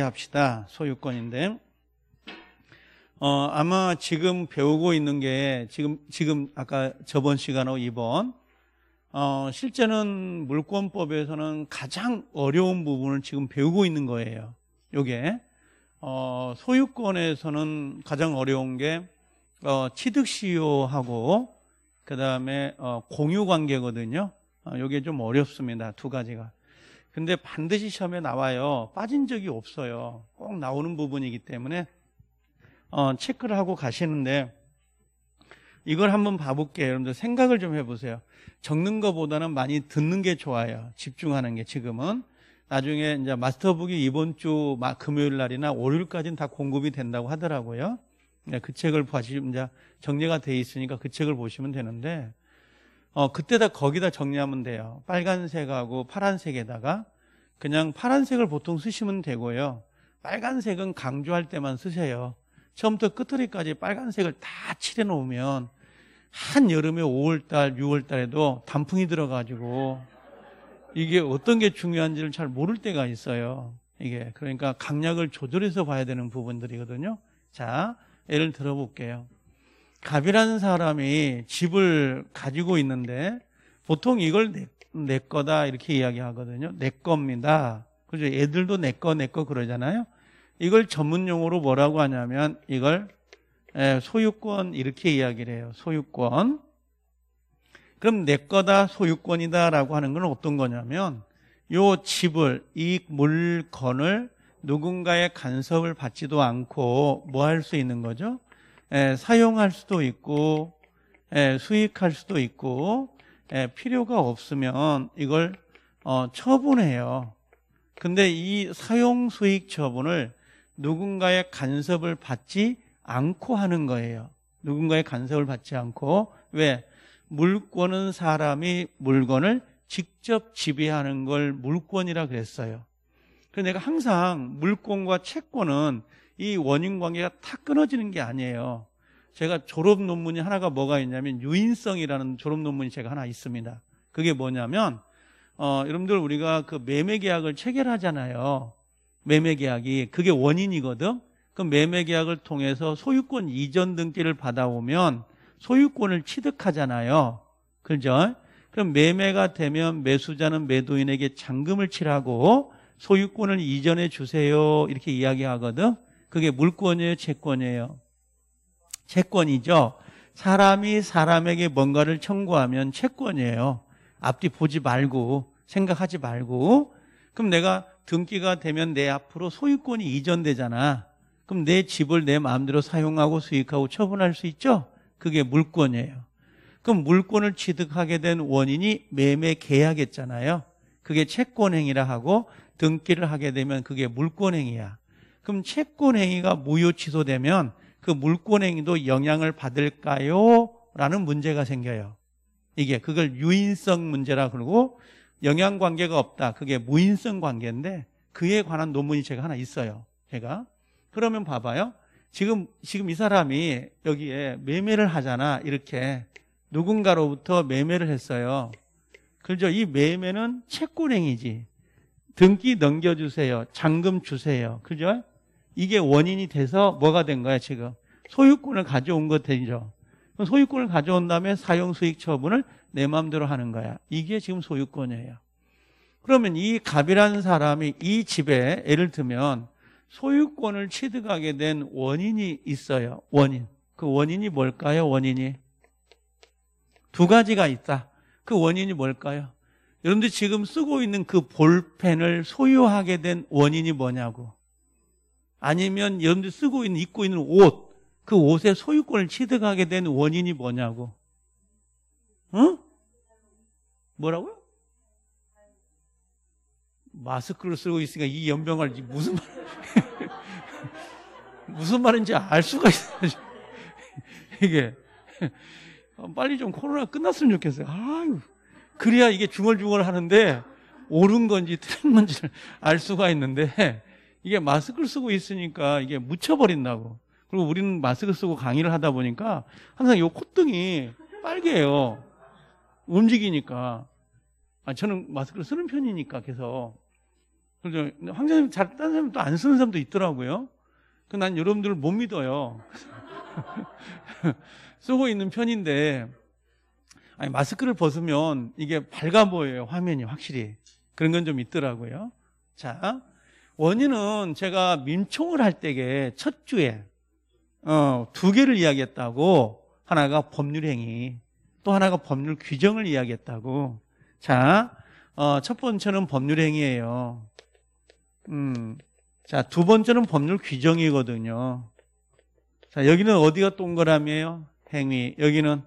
합시다. 소유권인데. 어, 아마 지금 배우고 있는 게 지금, 지금 아까 저번 시간하고 이번, 어, 실제는 물권법에서는 가장 어려운 부분을 지금 배우고 있는 거예요. 요게, 어, 소유권에서는 가장 어려운 게, 어, 취득시효하고, 그 다음에, 어, 공유 관계거든요. 어, 요게 좀 어렵습니다. 두 가지가. 근데 반드시 시험에 나와요. 빠진 적이 없어요. 꼭 나오는 부분이기 때문에 어, 체크를 하고 가시는데 이걸 한번 봐볼게요. 여러분들 생각을 좀 해보세요. 적는 것보다는 많이 듣는 게 좋아요. 집중하는 게 지금은. 나중에 이제 마스터북이 이번 주 금요일 날이나 월요일까지는 다 공급이 된다고 하더라고요. 네, 그 책을 보시면 이제 정리가 돼 있으니까 그 책을 보시면 되는데 어, 그때다 거기다 정리하면 돼요. 빨간색하고 파란색에다가 그냥 파란색을 보통 쓰시면 되고요. 빨간색은 강조할 때만 쓰세요. 처음부터 끝으로까지 빨간색을 다 칠해 놓으면 한 여름에 5월달, 6월달에도 단풍이 들어가지고 이게 어떤 게 중요한지를 잘 모를 때가 있어요. 이게 그러니까 강약을 조절해서 봐야 되는 부분들이거든요. 자, 예를 들어볼게요. 갑이라는 사람이 집을 가지고 있는데 보통 이걸 내, 내 거다 이렇게 이야기하거든요. 내 겁니다. 그죠? 애들도 내 거, 내 거 그러잖아요. 이걸 전문 용어로 뭐라고 하냐면 이걸 예, 소유권 이렇게 이야기를 해요. 소유권. 그럼 내 거다, 소유권이다라고 하는 건 어떤 거냐면 요 집을, 이 물건을 누군가의 간섭을 받지도 않고 뭐 할 수 있는 거죠? 사용할 수도 있고 수익할 수도 있고 필요가 없으면 이걸 어, 처분해요. 근데 이 사용 수익 처분을 누군가의 간섭을 받지 않고 하는 거예요. 누군가의 간섭을 받지 않고 왜 물권은 사람이 물건을 직접 지배하는 걸 물권이라 그랬어요. 그래서 내가 항상 물권과 채권은 이 원인 관계가 다 끊어지는 게 아니에요. 제가 졸업 논문이 하나가 뭐가 있냐면 유인성이라는 졸업 논문이 제가 하나 있습니다. 그게 뭐냐면 어, 여러분들 우리가 그 매매 계약을 체결하잖아요. 매매 계약이 그게 원인이거든. 그 매매 계약을 통해서 소유권 이전 등기를 받아오면 소유권을 취득하잖아요. 그죠? 그럼 매매가 되면 매수자는 매도인에게 잔금을 칠하고 소유권을 이전해 주세요. 이렇게 이야기하거든. 그게 물권이에요, 채권이에요. 채권이죠. 사람이 사람에게 뭔가를 청구하면 채권이에요. 앞뒤 보지 말고 생각하지 말고 그럼 내가 등기가 되면 내 앞으로 소유권이 이전되잖아. 그럼 내 집을 내 마음대로 사용하고 수익하고 처분할 수 있죠? 그게 물권이에요. 그럼 물권을 취득하게 된 원인이 매매 계약했잖아요. 그게 채권행위라 하고 등기를 하게 되면 그게 물권행위야. 그럼 채권행위가 무효 취소되면 그 물권행위도 영향을 받을까요? 라는 문제가 생겨요. 이게 그걸 유인성 문제라 그러고 영향관계가 없다. 그게 무인성 관계인데 그에 관한 논문이 제가 하나 있어요. 제가. 그러면 봐봐요. 지금, 지금 이 사람이 여기에 매매를 하잖아. 이렇게. 누군가로부터 매매를 했어요. 그죠? 이 매매는 채권행위지. 등기 넘겨주세요. 잔금 주세요. 그죠? 이게 원인이 돼서 뭐가 된 거야 지금 소유권을 가져온 것 되죠 소유권을 가져온 다음에 사용 수익 처분을 내 마음대로 하는 거야 이게 지금 소유권이에요 그러면 이 갑이라는 사람이 이 집에 예를 들면 소유권을 취득하게 된 원인이 있어요 원인 그 원인이 뭘까요 원인이 두 가지가 있다 그 원인이 뭘까요 여러분들 지금 쓰고 있는 그 볼펜을 소유하게 된 원인이 뭐냐고 아니면 여러분들이 쓰고 있는, 입고 있는 옷, 그 옷의 소유권을 취득하게 된 원인이 뭐냐고. 응? 뭐라고요? 마스크를 쓰고 있으니까 이 연병을 무슨 말, 무슨 말인지 알 수가 있어요. 이게. 어, 빨리 좀 코로나 끝났으면 좋겠어요. 아유. 그래야 이게 중얼중얼 하는데, 옳은 건지 틀린 건지를 알 수가 있는데, 이게 마스크를 쓰고 있으니까 이게 묻혀버린다고. 그리고 우리는 마스크 쓰고 강의를 하다 보니까 항상 이 콧등이 빨개요. 움직이니까. 아, 저는 마스크를 쓰는 편이니까 계속. 그래서 황자님 잘, 딴 사람도 안 쓰는 사람도 있더라고요. 그 난 여러분들을 못 믿어요. 쓰고 있는 편인데, 아니, 마스크를 벗으면 이게 밝아 보여요. 화면이 확실히. 그런 건 좀 있더라고요. 자, 원인은 제가 민총을 할 때에 첫 주에 어, 두 개를 이야기했다고 하나가 법률 행위 또 하나가 법률 규정을 이야기했다고 자, 어, 첫 번째는 법률 행위예요 음, 자, 두 번째는 법률 규정이거든요 자, 여기는 어디가 동그라미예요? 행위 여기는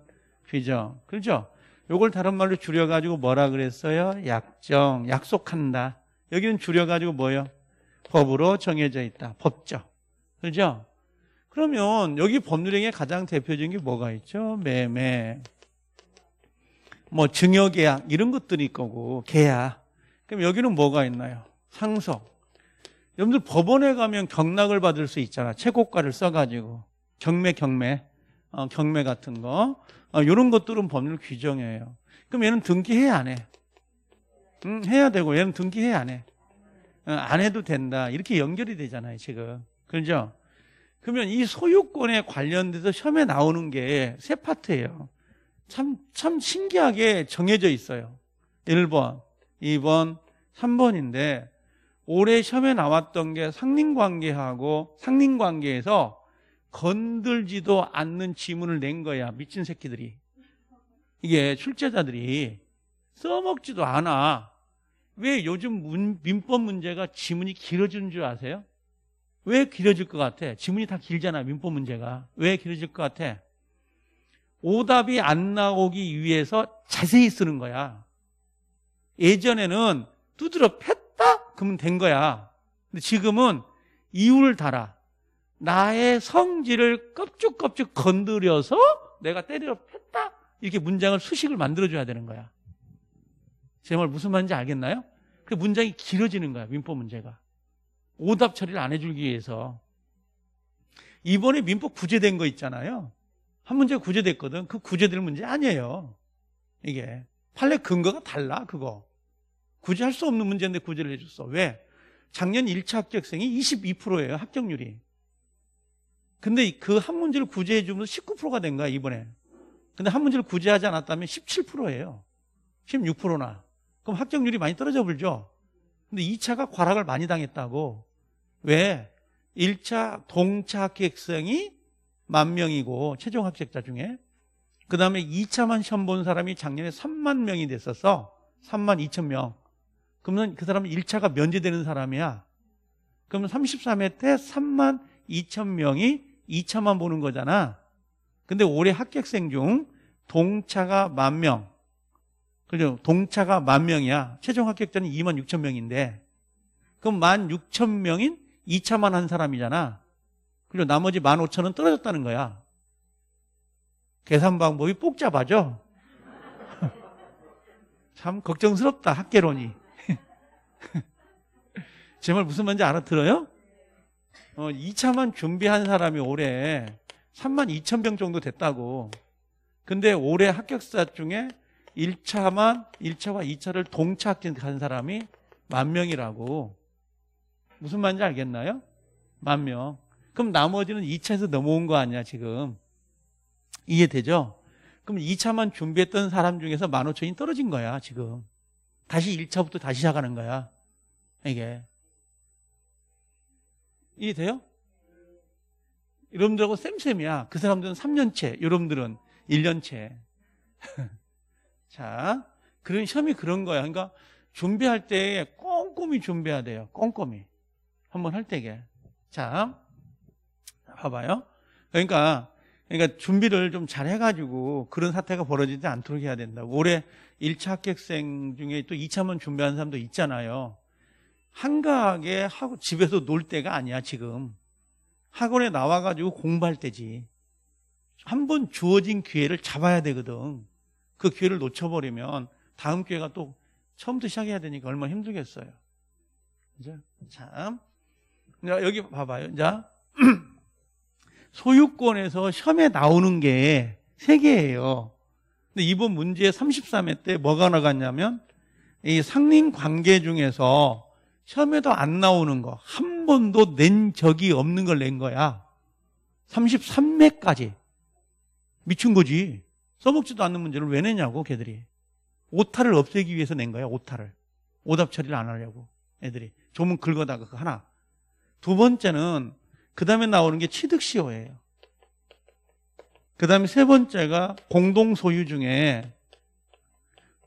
규정 그렇죠? 이걸 다른 말로 줄여가지고 뭐라 그랬어요? 약정, 약속한다 여기는 줄여가지고 뭐예요? 법으로 정해져 있다. 법적. 그죠? 그러면 여기 법률행위의 가장 대표적인 게 뭐가 있죠? 매매. 뭐 증여계약 이런 것들이 거고 계약. 그럼 여기는 뭐가 있나요? 상속. 여러분들 법원에 가면 경락을 받을 수 있잖아. 최고가를 써가지고 경매 경매 어, 경매 같은 거 이런 어, 것들은 법률 규정이에요. 그럼 얘는 등기해야 안 해? 음, 해야 되고 얘는 등기해야 안 해? 어, 안 해도 된다 이렇게 연결이 되잖아요 지금 그죠? 그러면 이 소유권에 관련돼서 시험에 나오는 게 세 파트예요 참, 참 신기하게 정해져 있어요 1번, 2번, 3번인데 올해 시험에 나왔던 게 상린관계하고 상린관계에서 건들지도 않는 지문을 낸 거야 미친 새끼들이 이게 출제자들이 써먹지도 않아 왜 요즘 문, 민법 문제가 지문이 길어지는 줄 아세요? 왜 길어질 것 같아? 지문이 다 길잖아, 민법 문제가. 왜 길어질 것 같아? 오답이 안 나오기 위해서 자세히 쓰는 거야. 예전에는 두드러 팼다? 그러면 된 거야. 근데 지금은 이유를 달아. 나의 성질을 껍죽껍죽 건드려서 내가 때려 팼다? 이렇게 문장을 수식을 만들어줘야 되는 거야. 제말 무슨 말인지 알겠나요? 그 문장이 길어지는 거야, 민법 문제가. 오답 처리를 안 해주기 위해서. 이번에 민법 구제된 거 있잖아요. 한 문제 구제됐거든. 그 구제될 문제 아니에요. 이게. 판례 근거가 달라, 그거. 구제할 수 없는 문제인데 구제를 해줬어. 왜? 작년 1차 합격생이 22%예요, 합격률이. 근데 그 한 문제를 구제해주면 19%가 된 거야, 이번에. 근데 한 문제를 구제하지 않았다면 17%예요. 16%나. 그럼 합격률이 많이 떨어져 버리죠. 근데 2차가 과락을 많이 당했다고. 왜? 1차 동차 합격생이 만 명이고 최종 합격자 중에 그 다음에 2차만 시험 본 사람이 작년에 3만 명이 됐었어 3만 2천 명 그러면 그 사람은 1차가 면제되는 사람이야 그러면 33회 때 3만 2천 명이 2차만 보는 거잖아 근데 올해 합격생 중 동차가 만 명, 그죠? 동차가 만 명이야. 최종 합격자는 2만 6천 명인데, 그럼 1만 6천 명인 2차만 한 사람이잖아. 그리고 나머지 1만 5천은 떨어졌다는 거야. 계산 방법이 복잡하죠? 참 걱정스럽다, 학계론이. 제 말 무슨 말인지 알아들어요? 어, 2차만 준비한 사람이 올해 3만 2천 명 정도 됐다고. 근데 올해 합격자 중에 1차만 1차와 2차를 동차 합격한 사람이 만 명이라고 무슨 말인지 알겠나요? 만 명. 그럼 나머지는 2차에서 넘어온 거 아니야 지금 이해되죠? 그럼 2차만 준비했던 사람 중에서 만5천이 떨어진 거야 지금 다시 1차부터 다시 시작하는 거야 이게 이해돼요? 여러분들하고 쌤쌤이야 그 사람들은 3년째 여러분들은 1년째 자, 그런 시험이 그런 거야. 그러니까 준비할 때 꼼꼼히 준비해야 돼요. 꼼꼼히. 한번 할 때게. 자, 봐봐요. 그러니까, 그러니까 준비를 좀 잘 해가지고 그런 사태가 벌어지지 않도록 해야 된다 올해 1차 합격생 중에 또 2차만 준비하는 사람도 있잖아요. 한가하게 하고 집에서 놀 때가 아니야, 지금. 학원에 나와가지고 공부할 때지. 한 번 주어진 기회를 잡아야 되거든. 그 기회를 놓쳐버리면 다음 기회가 또 처음부터 시작해야 되니까 얼마나 힘들겠어요. 그죠? 참. 자, 여기 봐봐요. 자, 소유권에서 시험에 나오는 게 세 개예요. 근데 이번 문제 33회 때 뭐가 나갔냐면 이 상린 관계 중에서 시험에도 안 나오는 거 한 번도 낸 적이 없는 걸 낸 거야. 33회까지 미친 거지. 써먹지도 않는 문제를 왜 내냐고 걔들이 오타를 없애기 위해서 낸 거야 오타를 오답 처리를 안 하려고 애들이 조문 긁어다가 그 하나 두 번째는 그 다음에 나오는 게 취득시효예요 그 다음에 세 번째가 공동소유 중에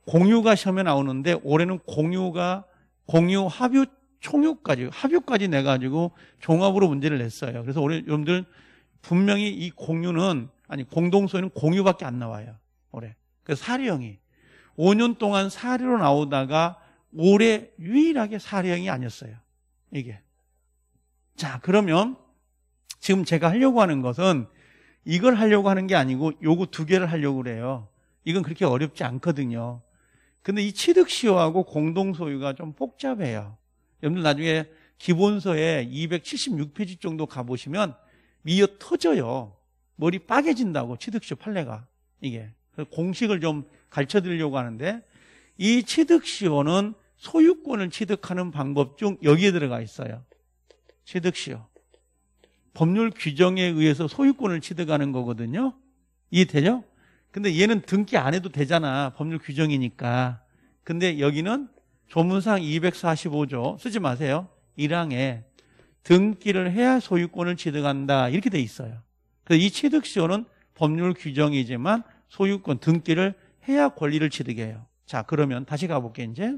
공유가 시험에 나오는데 올해는 공유가 공유 합유 총유까지 합유까지 내가지고 종합으로 문제를 냈어요 그래서 올해 여러분들 분명히 이 공유는 아니 공동소유는 공유밖에 안 나와요. 올해. 그래 사리형이 5년 동안 사리로 나오다가 올해 유일하게 사리형이 아니었어요. 이게. 자, 그러면 지금 제가 하려고 하는 것은 이걸 하려고 하는 게 아니고 요거 두 개를 하려고 그래요. 이건 그렇게 어렵지 않거든요. 근데 이 취득시효하고 공동소유가 좀 복잡해요. 여러분들 나중에 기본서에 276페이지 정도 가보시면 미어 터져요. 머리 빠개진다고 취득시 판례가 이게 그 공식을 좀 가르쳐 드리려고 하는데 이 취득시효는 소유권을 취득하는 방법 중 여기에 들어가 있어요 취득시효 법률 규정에 의해서 소유권을 취득하는 거거든요 이해되죠? 근데 얘는 등기 안 해도 되잖아 법률 규정이니까 근데 여기는 조문상 245조 쓰지 마세요 1항에 등기를 해야 소유권을 취득한다 이렇게 돼 있어요 그래서 이 취득시효는 법률 규정이지만 소유권 등기를 해야 권리를 취득해요. 자, 그러면 다시 가볼게 이제.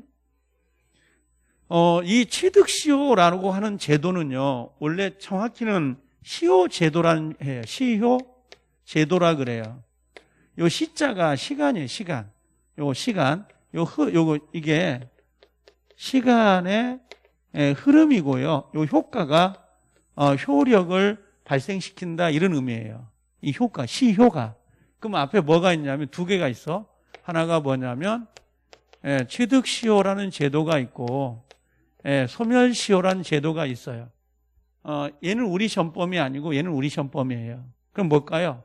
어, 이 취득시효라고 하는 제도는요, 원래 정확히는 시효 제도라는 해요. 예, 시효 제도라 그래요. 요 시자가 시간이에요, 시간. 요 시간. 요 흐, 요거 이게 시간의 예, 흐름이고요. 요 효과가 어, 효력을 발생시킨다 이런 의미예요. 이 효과, 시효가. 그럼 앞에 뭐가 있냐면 두 개가 있어. 하나가 뭐냐면 예, 취득시효라는 제도가 있고 예, 소멸시효라는 제도가 있어요. 어, 얘는 우리 전범이 아니고 얘는 우리 전범이에요. 그럼 뭘까요?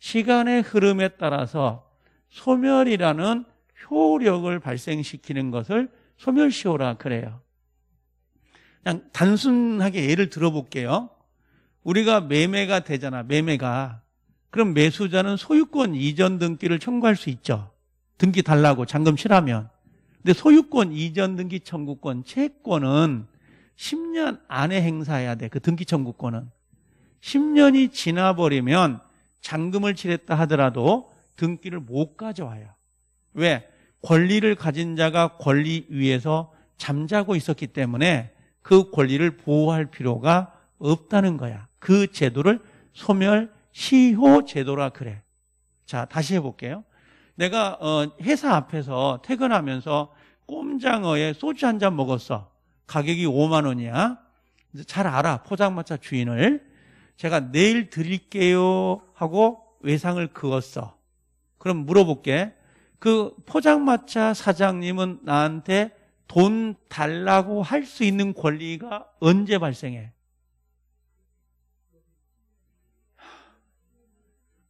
시간의 흐름에 따라서 소멸이라는 효력을 발생시키는 것을 소멸시효라 그래요. 그냥 단순하게 예를 들어볼게요. 우리가 매매가 되잖아, 매매가. 그럼 매수자는 소유권 이전 등기를 청구할 수 있죠. 등기 달라고 잔금 실하면. 근데 소유권 이전 등기 청구권 채권은 10년 안에 행사해야 돼. 그 등기 청구권은. 10년이 지나버리면 잔금을 치렀다 하더라도 등기를 못 가져와요. 왜? 권리를 가진 자가 권리 위에서 잠자고 있었기 때문에 그 권리를 보호할 필요가 없다는 거야. 그 제도를 소멸시효 제도라 그래. 자, 다시 해볼게요. 내가 어, 회사 앞에서 퇴근하면서 꼼장어에 소주 한 잔 먹었어. 가격이 5만 원이야. 잘 알아. 포장마차 주인을. 제가 내일 드릴게요 하고 외상을 그었어. 그럼 물어볼게. 그 포장마차 사장님은 나한테 돈 달라고 할 수 있는 권리가 언제 발생해?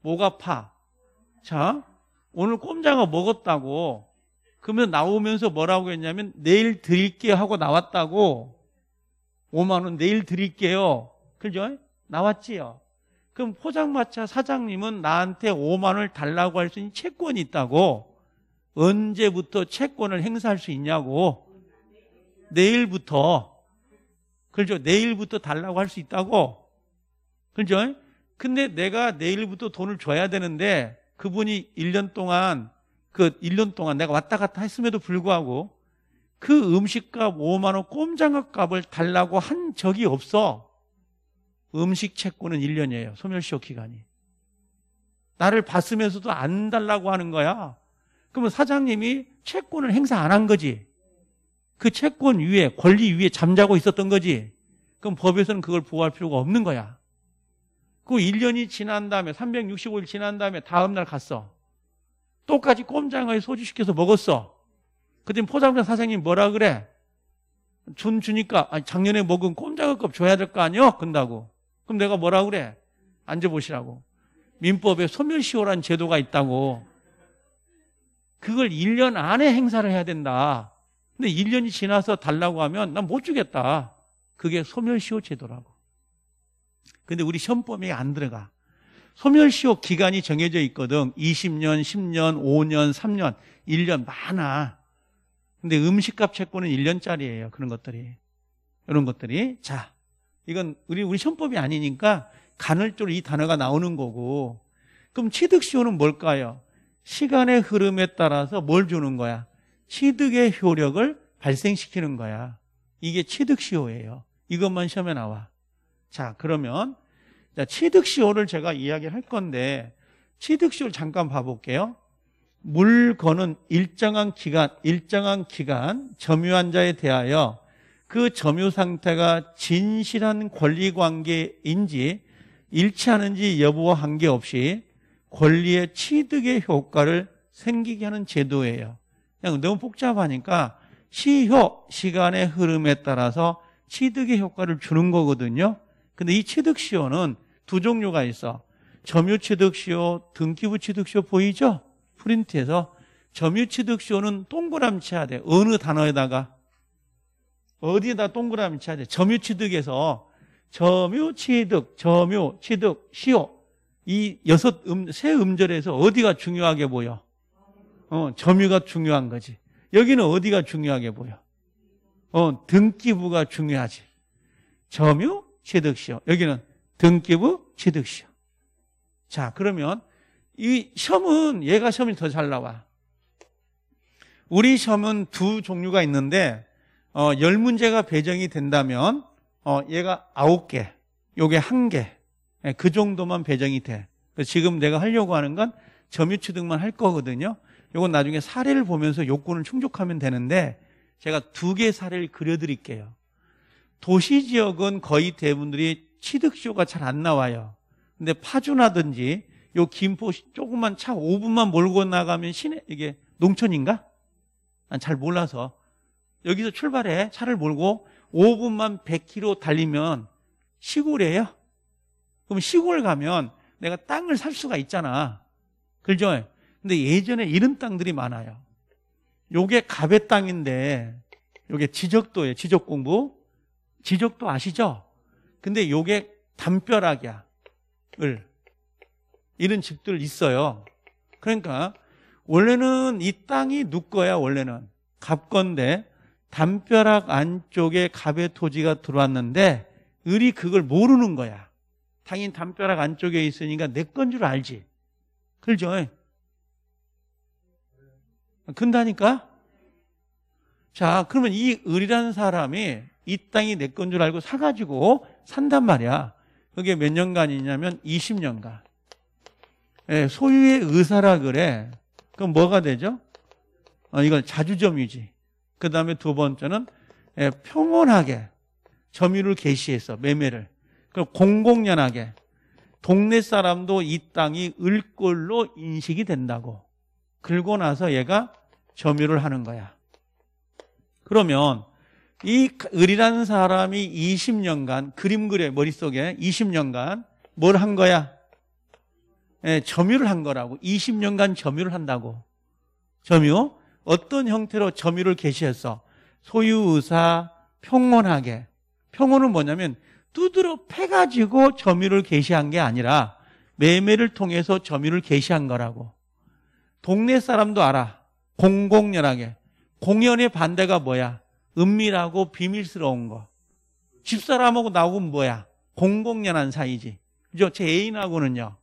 목 아파. 자, 오늘 꼼장어 먹었다고. 그러면 나오면서 뭐라고 했냐면 내일 드릴게요 하고 나왔다고. 5만 원 내일 드릴게요. 그죠? 나왔지요. 그럼 포장마차 사장님은 나한테 5만 원을 달라고 할 수 있는 채권이 있다고. 언제부터 채권을 행사할 수 있냐고. 내일부터. 그죠? 내일부터 달라고 할 수 있다고. 그죠? 근데 내가 내일부터 돈을 줘야 되는데 그분이 1년 동안 그 1년 동안 내가 왔다 갔다 했음에도 불구하고 그 음식값 5만 원 꼼장갑값을 달라고 한 적이 없어. 음식 채권은 1년이에요. 소멸시효 기간이. 나를 봤으면서도 안 달라고 하는 거야. 그러면 사장님이 채권을 행사 안 한 거지. 그 채권 위에 권리 위에 잠자고 있었던 거지. 그럼 법에서는 그걸 보호할 필요가 없는 거야. 그 1년이 지난 다음에 365일 지난 다음에 다음 날 갔어. 똑같이 꼼장어에 소주시켜서 먹었어. 그랬더니 포장장 사장님 뭐라 그래? 준 주니까 아니 작년에 먹은 꼼장어값 줘야 될 거 아니요? 근다고. 그럼 내가 뭐라 그래? 앉아보시라고. 민법에 소멸시효란 제도가 있다고. 그걸 1년 안에 행사를 해야 된다. 근데 1년이 지나서 달라고 하면 난 못 주겠다. 그게 소멸시효 제도라고. 근데 우리 시험범위에 안 들어가. 소멸시효 기간이 정해져 있거든. 20년, 10년, 5년, 3년, 1년 많아. 근데 음식값 채권은 1년짜리예요. 그런 것들이. 이런 것들이. 자, 이건 우리 우리 시험법이 아니니까 간헐적으로 이 단어가 나오는 거고. 그럼 취득시효는 뭘까요? 시간의 흐름에 따라서 뭘 주는 거야? 취득의 효력을 발생시키는 거야. 이게 취득시효예요. 이것만 시험에 나와. 자, 그러면 취득시효를 제가 이야기할 건데 취득시효를 잠깐 봐볼게요. 물건은 일정한 기간, 일정한 기간 점유한 자에 대하여 그 점유 상태가 진실한 권리 관계인지 일치하는지 여부와 관계없이 권리의 취득의 효과를 생기게 하는 제도예요. 그냥 너무 복잡하니까 시효, 시간의 흐름에 따라서 취득의 효과를 주는 거거든요. 근데 이 취득시효는 두 종류가 있어. 점유취득시효, 등기부취득시효 보이죠? 프린트에서 점유취득시효는 동그라미 쳐야 돼. 어느 단어에다가 어디에다 동그라미 쳐야 돼. 점유취득에서 점유취득, 점유취득, 시효 이 여섯 음, 세 음절에서 어디가 중요하게 보여? 어, 점유가 중요한 거지. 여기는 어디가 중요하게 보여? 어, 등기부가 중요하지. 점유, 취득시효. 여기는 등기부 취득시효. 자, 그러면 이 시험은 얘가 시험이 더 잘 나와. 우리 시험은 두 종류가 있는데 어, 10문제가 배정이 된다면 어, 얘가 9개, 요게 1개. 예, 그 정도만 배정이 돼. 지금 내가 하려고 하는 건 점유취득만 할 거거든요. 요건 나중에 사례를 보면서 요건을 충족하면 되는데 제가 두 개 사례를 그려드릴게요. 도시 지역은 거의 대부분들이 취득쇼가 잘 안 나와요. 근데 파주나든지 요 김포 조금만 차 5분만 몰고 나가면 시내 이게 농촌인가? 난 잘 몰라서 여기서 출발해 차를 몰고 5분만 100km 달리면 시골이에요. 그럼 시골 가면 내가 땅을 살 수가 있잖아. 그죠? 근데 예전에 이런 땅들이 많아요. 요게 가베 땅인데 요게 지적도예요. 지적 공부. 지적도 아시죠? 근데 요게 담벼락이야. 을. 이런 집들 있어요. 그러니까 원래는 이 땅이 누꺼야 원래는 갑건데 담벼락 안쪽에 갑의 토지가 들어왔는데 을이 그걸 모르는 거야. 당연히 담벼락 안쪽에 있으니까 내 건 줄 알지. 그죠? 근다니까? 자, 그러면 이 을이라는 사람이 이 땅이 내 건 줄 알고 사가지고 산단 말이야. 그게 몇 년간이냐면 20년간. 예, 소유의 의사라 그래. 그럼 뭐가 되죠? 어, 이건 자주점유지. 그 다음에 두 번째는 예, 평온하게 점유를 개시해서 매매를. 그럼 공공연하게 동네 사람도 이 땅이 을꼴로 인식이 된다고. 그러고 나서 얘가 점유를 하는 거야. 그러면 이 을이라는 사람이 20년간 그림 그려 머릿속에 20년간 뭘 한 거야? 예, 점유를 한 거라고 20년간 점유를 한다고 점유 어떤 형태로 점유를 개시했어 소유의사 평온하게 평온은 뭐냐면 두드러 패가지고 점유를 개시한 게 아니라 매매를 통해서 점유를 개시한 거라고 동네 사람도 알아 공공연하게 공연의 반대가 뭐야 은밀하고 비밀스러운 거. 집사람하고 나오고는 뭐야? 공공연한 사이지. 그죠? 제 애인하고는요.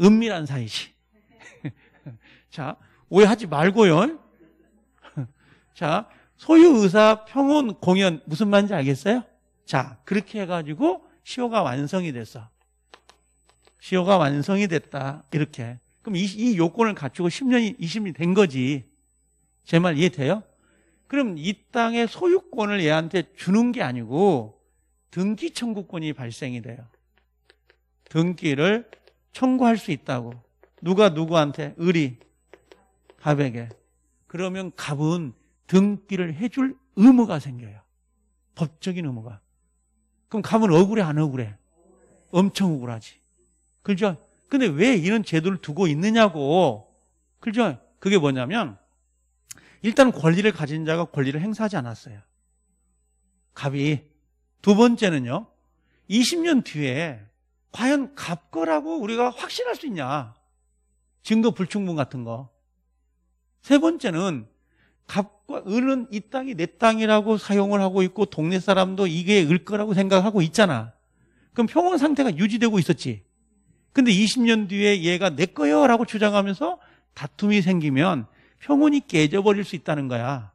은밀한 사이지. 자, 오해하지 말고요. 자, 소유 의사 평온 공연 무슨 말인지 알겠어요? 자, 그렇게 해가지고 시효가 완성이 됐어. 시효가 완성이 됐다. 이렇게. 그럼 이, 이 요건을 갖추고 10년이 20년이 된 거지. 제 말 이해돼요? 그럼 이 땅의 소유권을 얘한테 주는 게 아니고 등기 청구권이 발생이 돼요. 등기를 청구할 수 있다고. 누가 누구한테? 을이 갑에게. 그러면 갑은 등기를 해줄 의무가 생겨요. 법적인 의무가. 그럼 갑은 억울해, 안 억울해? 엄청 억울하지. 그죠? 근데 왜 이런 제도를 두고 있느냐고. 그죠? 그게 뭐냐면, 일단 권리를 가진 자가 권리를 행사하지 않았어요. 갑이. 두 번째는요, 20년 뒤에 과연 갑 거라고 우리가 확신할 수 있냐. 증거 불충분 같은 거. 세 번째는 갑과 을은 이 땅이 내 땅이라고 사용을 하고 있고 동네 사람도 이게 을 거라고 생각하고 있잖아. 그럼 평온 상태가 유지되고 있었지. 근데 20년 뒤에 얘가 내 거요라고 주장하면서 다툼이 생기면 평온이 깨져버릴 수 있다는 거야.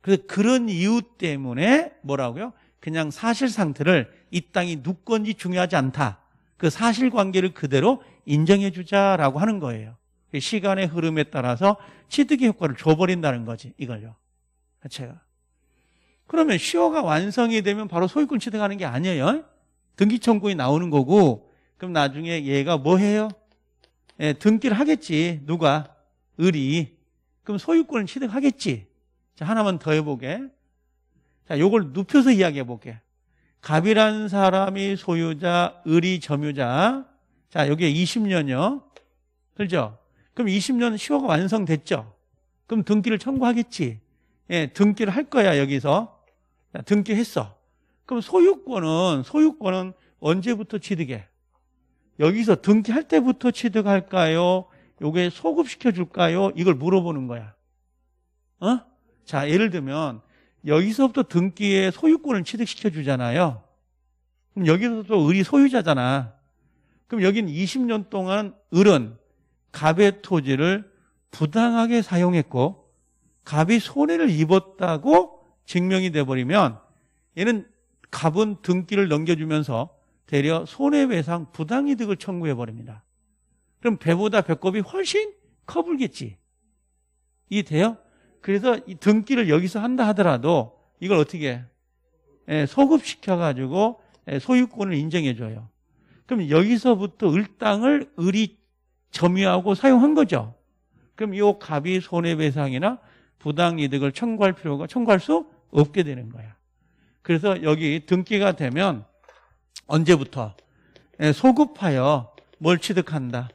그래서 그런 이유 때문에 뭐라고요? 그냥 사실 상태를 이 땅이 누건지 중요하지 않다. 그 사실 관계를 그대로 인정해 주자라고 하는 거예요. 그 시간의 흐름에 따라서 취득의 효과를 줘버린다는 거지, 이걸요. 자체가. 그렇죠? 그러면 시효가 완성이 되면 바로 소유권 취득하는 게 아니에요. 등기 청구이 나오는 거고, 그럼 나중에 얘가 뭐 해요? 예, 등기를 하겠지, 누가. 을이. 그럼 소유권을 취득하겠지. 자, 하나만 더 해보게. 자, 요걸 눕혀서 이야기해 볼게. 갑이란 사람이 소유자, 을이 점유자. 자, 여기에 20년이요. 그죠? 그럼 20년 10호가 완성됐죠? 그럼 등기를 청구하겠지. 예, 등기를 할 거야, 여기서. 자, 등기했어. 그럼 소유권은, 소유권은 언제부터 취득해? 여기서 등기할 때부터 취득할까요? 요게 소급시켜 줄까요? 이걸 물어보는 거야. 어? 자, 예를 들면 여기서부터 등기의 소유권을 취득시켜 주잖아요. 그럼 여기서부터 을이 소유자잖아. 그럼 여긴 20년 동안 을은 갑의 토지를 부당하게 사용했고 갑이 손해를 입었다고 증명이 돼 버리면 얘는 갑은 등기를 넘겨주면서 대려 손해배상 부당이득을 청구해 버립니다. 그럼 배보다 배꼽이 훨씬 커 불겠지. 이게 돼요? 그래서 이 등기를 여기서 한다 하더라도 이걸 어떻게 예, 소급시켜가지고 예, 소유권을 인정해줘요. 그럼 여기서부터 을당을 을이 점유하고 사용한 거죠. 그럼 이 갑이 손해배상이나 부당이득을 청구할 필요가 청구할 수 없게 되는 거야. 그래서 여기 등기가 되면 언제부터 예, 소급하여 뭘 취득한다?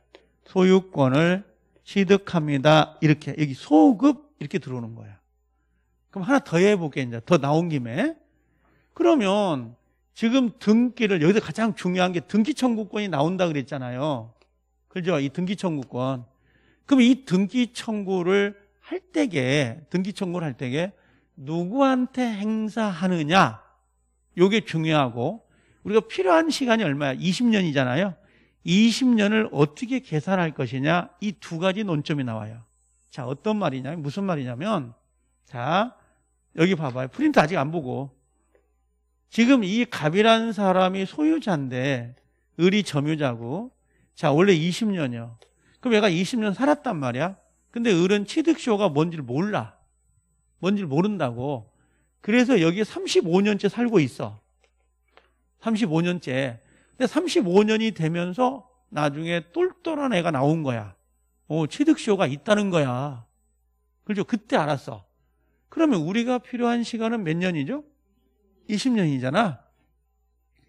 소유권을 취득합니다. 이렇게 여기 소급 이렇게 들어오는 거야. 그럼 하나 더 해볼게 이제 더 나온 김에 그러면 지금 등기를 여기서 가장 중요한 게 등기 청구권이 나온다 그랬잖아요. 그죠? 이 등기 청구권. 그럼 이 등기 청구를 할 때게 등기 청구를 할 때게 누구한테 행사하느냐? 요게 중요하고 우리가 필요한 시간이 얼마야? 20년이잖아요. 20년을 어떻게 계산할 것이냐 이 두 가지 논점이 나와요. 자, 어떤 말이냐? 무슨 말이냐면 자, 여기 봐봐요. 프린트 아직 안 보고 지금 이 갑이라는 사람이 소유자인데 을이 점유자고 자, 원래 20년이요. 그럼 얘가 20년 살았단 말이야. 근데 을은 취득쇼가 뭔지를 몰라. 뭔지를 모른다고. 그래서 여기 35년째 살고 있어. 35년째. 근데 35년이 되면서 나중에 똘똘한 애가 나온 거야. 어, 취득시효가 있다는 거야. 그죠? 그때 알았어. 그러면 우리가 필요한 시간은 몇 년이죠? 20년이잖아.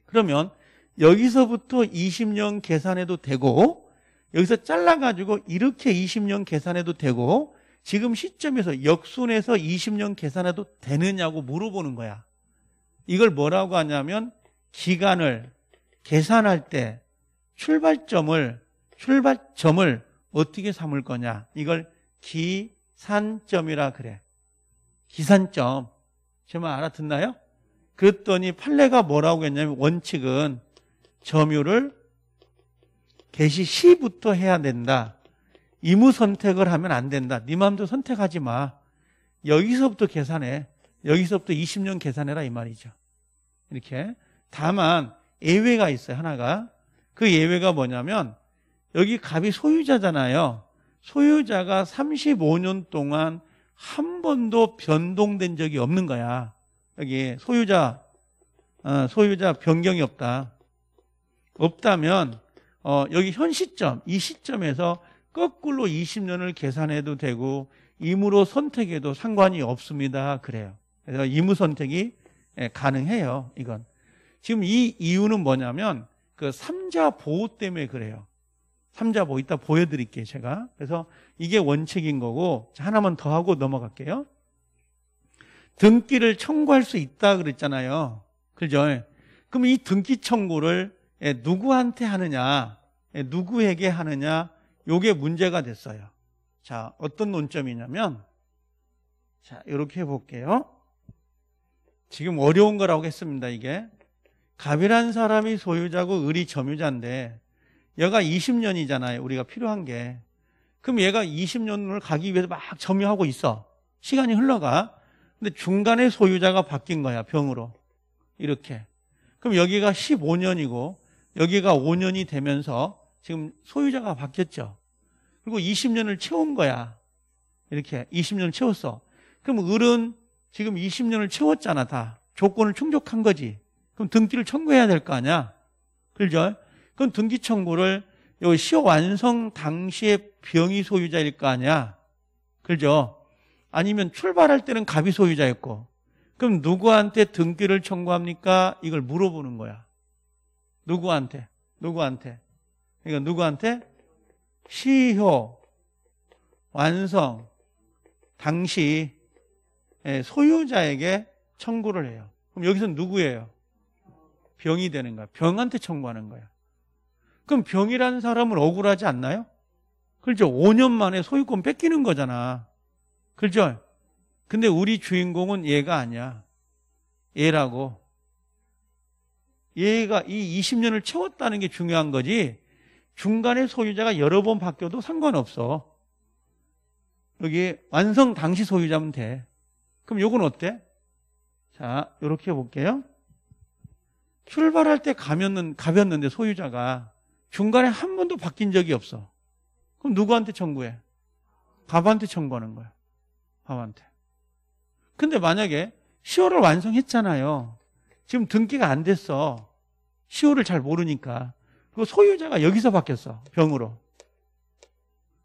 그러면 여기서부터 20년 계산해도 되고 여기서 잘라가지고 이렇게 20년 계산해도 되고 지금 시점에서 역순에서 20년 계산해도 되느냐고 물어보는 거야. 이걸 뭐라고 하냐면 기간을 계산할 때 출발점을 출발점을 어떻게 삼을 거냐 이걸 기산점이라 그래 기산점 정말 알아듣나요? 그랬더니 판례가 뭐라고 했냐면 원칙은 점유를 개시 시부터 해야 된다 이무 선택을 하면 안 된다 네마음대 선택하지 마 여기서부터 계산해 여기서부터 20년 계산해라 이 말이죠 이렇게 다만 예외가 있어요. 하나가. 그 예외가 뭐냐면 여기 갑이 소유자잖아요. 소유자가 35년 동안 한 번도 변동된 적이 없는 거야. 여기 소유자 어, 소유자 변경이 없다. 없다면 어, 여기 현 시점 이 시점에서 거꾸로 20년을 계산해도 되고 임으로 선택해도 상관이 없습니다. 그래요. 그래서 임무 선택이 예, 가능해요. 이건. 지금 이 이유는 뭐냐면 그 삼자 보호 때문에 그래요. 삼자 보호 이따 보여드릴게요, 제가. 그래서 이게 원칙인 거고 하나만 더 하고 넘어갈게요. 등기를 청구할 수 있다 그랬잖아요. 그죠? 그럼 이 등기 청구를 예, 누구한테 하느냐, 예, 누구에게 하느냐, 요게 문제가 됐어요. 자, 어떤 논점이냐면, 자, 이렇게 해볼게요. 지금 어려운 거라고 했습니다, 이게. 갑이란 사람이 소유자고 을이 점유자인데 얘가 20년이잖아요. 우리가 필요한 게. 그럼 얘가 20년을 가기 위해서 막 점유하고 있어. 시간이 흘러가. 근데 중간에 소유자가 바뀐 거야. 병으로. 이렇게. 그럼 여기가 15년이고 여기가 5년이 되면서 지금 소유자가 바뀌었죠. 그리고 20년을 채운 거야. 이렇게 20년을 채웠어. 그럼 을은 지금 20년을 채웠잖아, 다. 조건을 충족한 거지. 그럼 등기를 청구해야 될 거 아니야. 그죠? 그럼 등기 청구를 요 시효 완성 당시에 병이 소유자일 거 아니야. 그죠? 아니면 출발할 때는 갑이 소유자였고. 그럼 누구한테 등기를 청구합니까? 이걸 물어보는 거야. 누구한테? 누구한테? 그러니까 누구한테? 시효 완성 당시 소유자에게 청구를 해요. 그럼 여기서 누구예요? 병이 되는 거야. 병한테 청구하는 거야. 그럼 병이라는 사람은 억울하지 않나요? 그죠? 5년 만에 소유권 뺏기는 거잖아. 그죠? 근데 우리 주인공은 얘가 아니야. 얘라고. 얘가 이 20년을 채웠다는 게 중요한 거지. 중간에 소유자가 여러 번 바뀌어도 상관없어. 여기 완성 당시 소유자면 돼. 그럼 요건 어때? 자, 이렇게 볼게요. 출발할 때 가면은 가볍는데 소유자가 중간에 한 번도 바뀐 적이 없어. 그럼 누구한테 청구해? 바보한테 청구하는 거야. 바보한테. 근데 만약에 시호를 완성했잖아요. 지금 등기가 안 됐어. 시호를 잘 모르니까. 그 소유자가 여기서 바뀌었어. 병으로.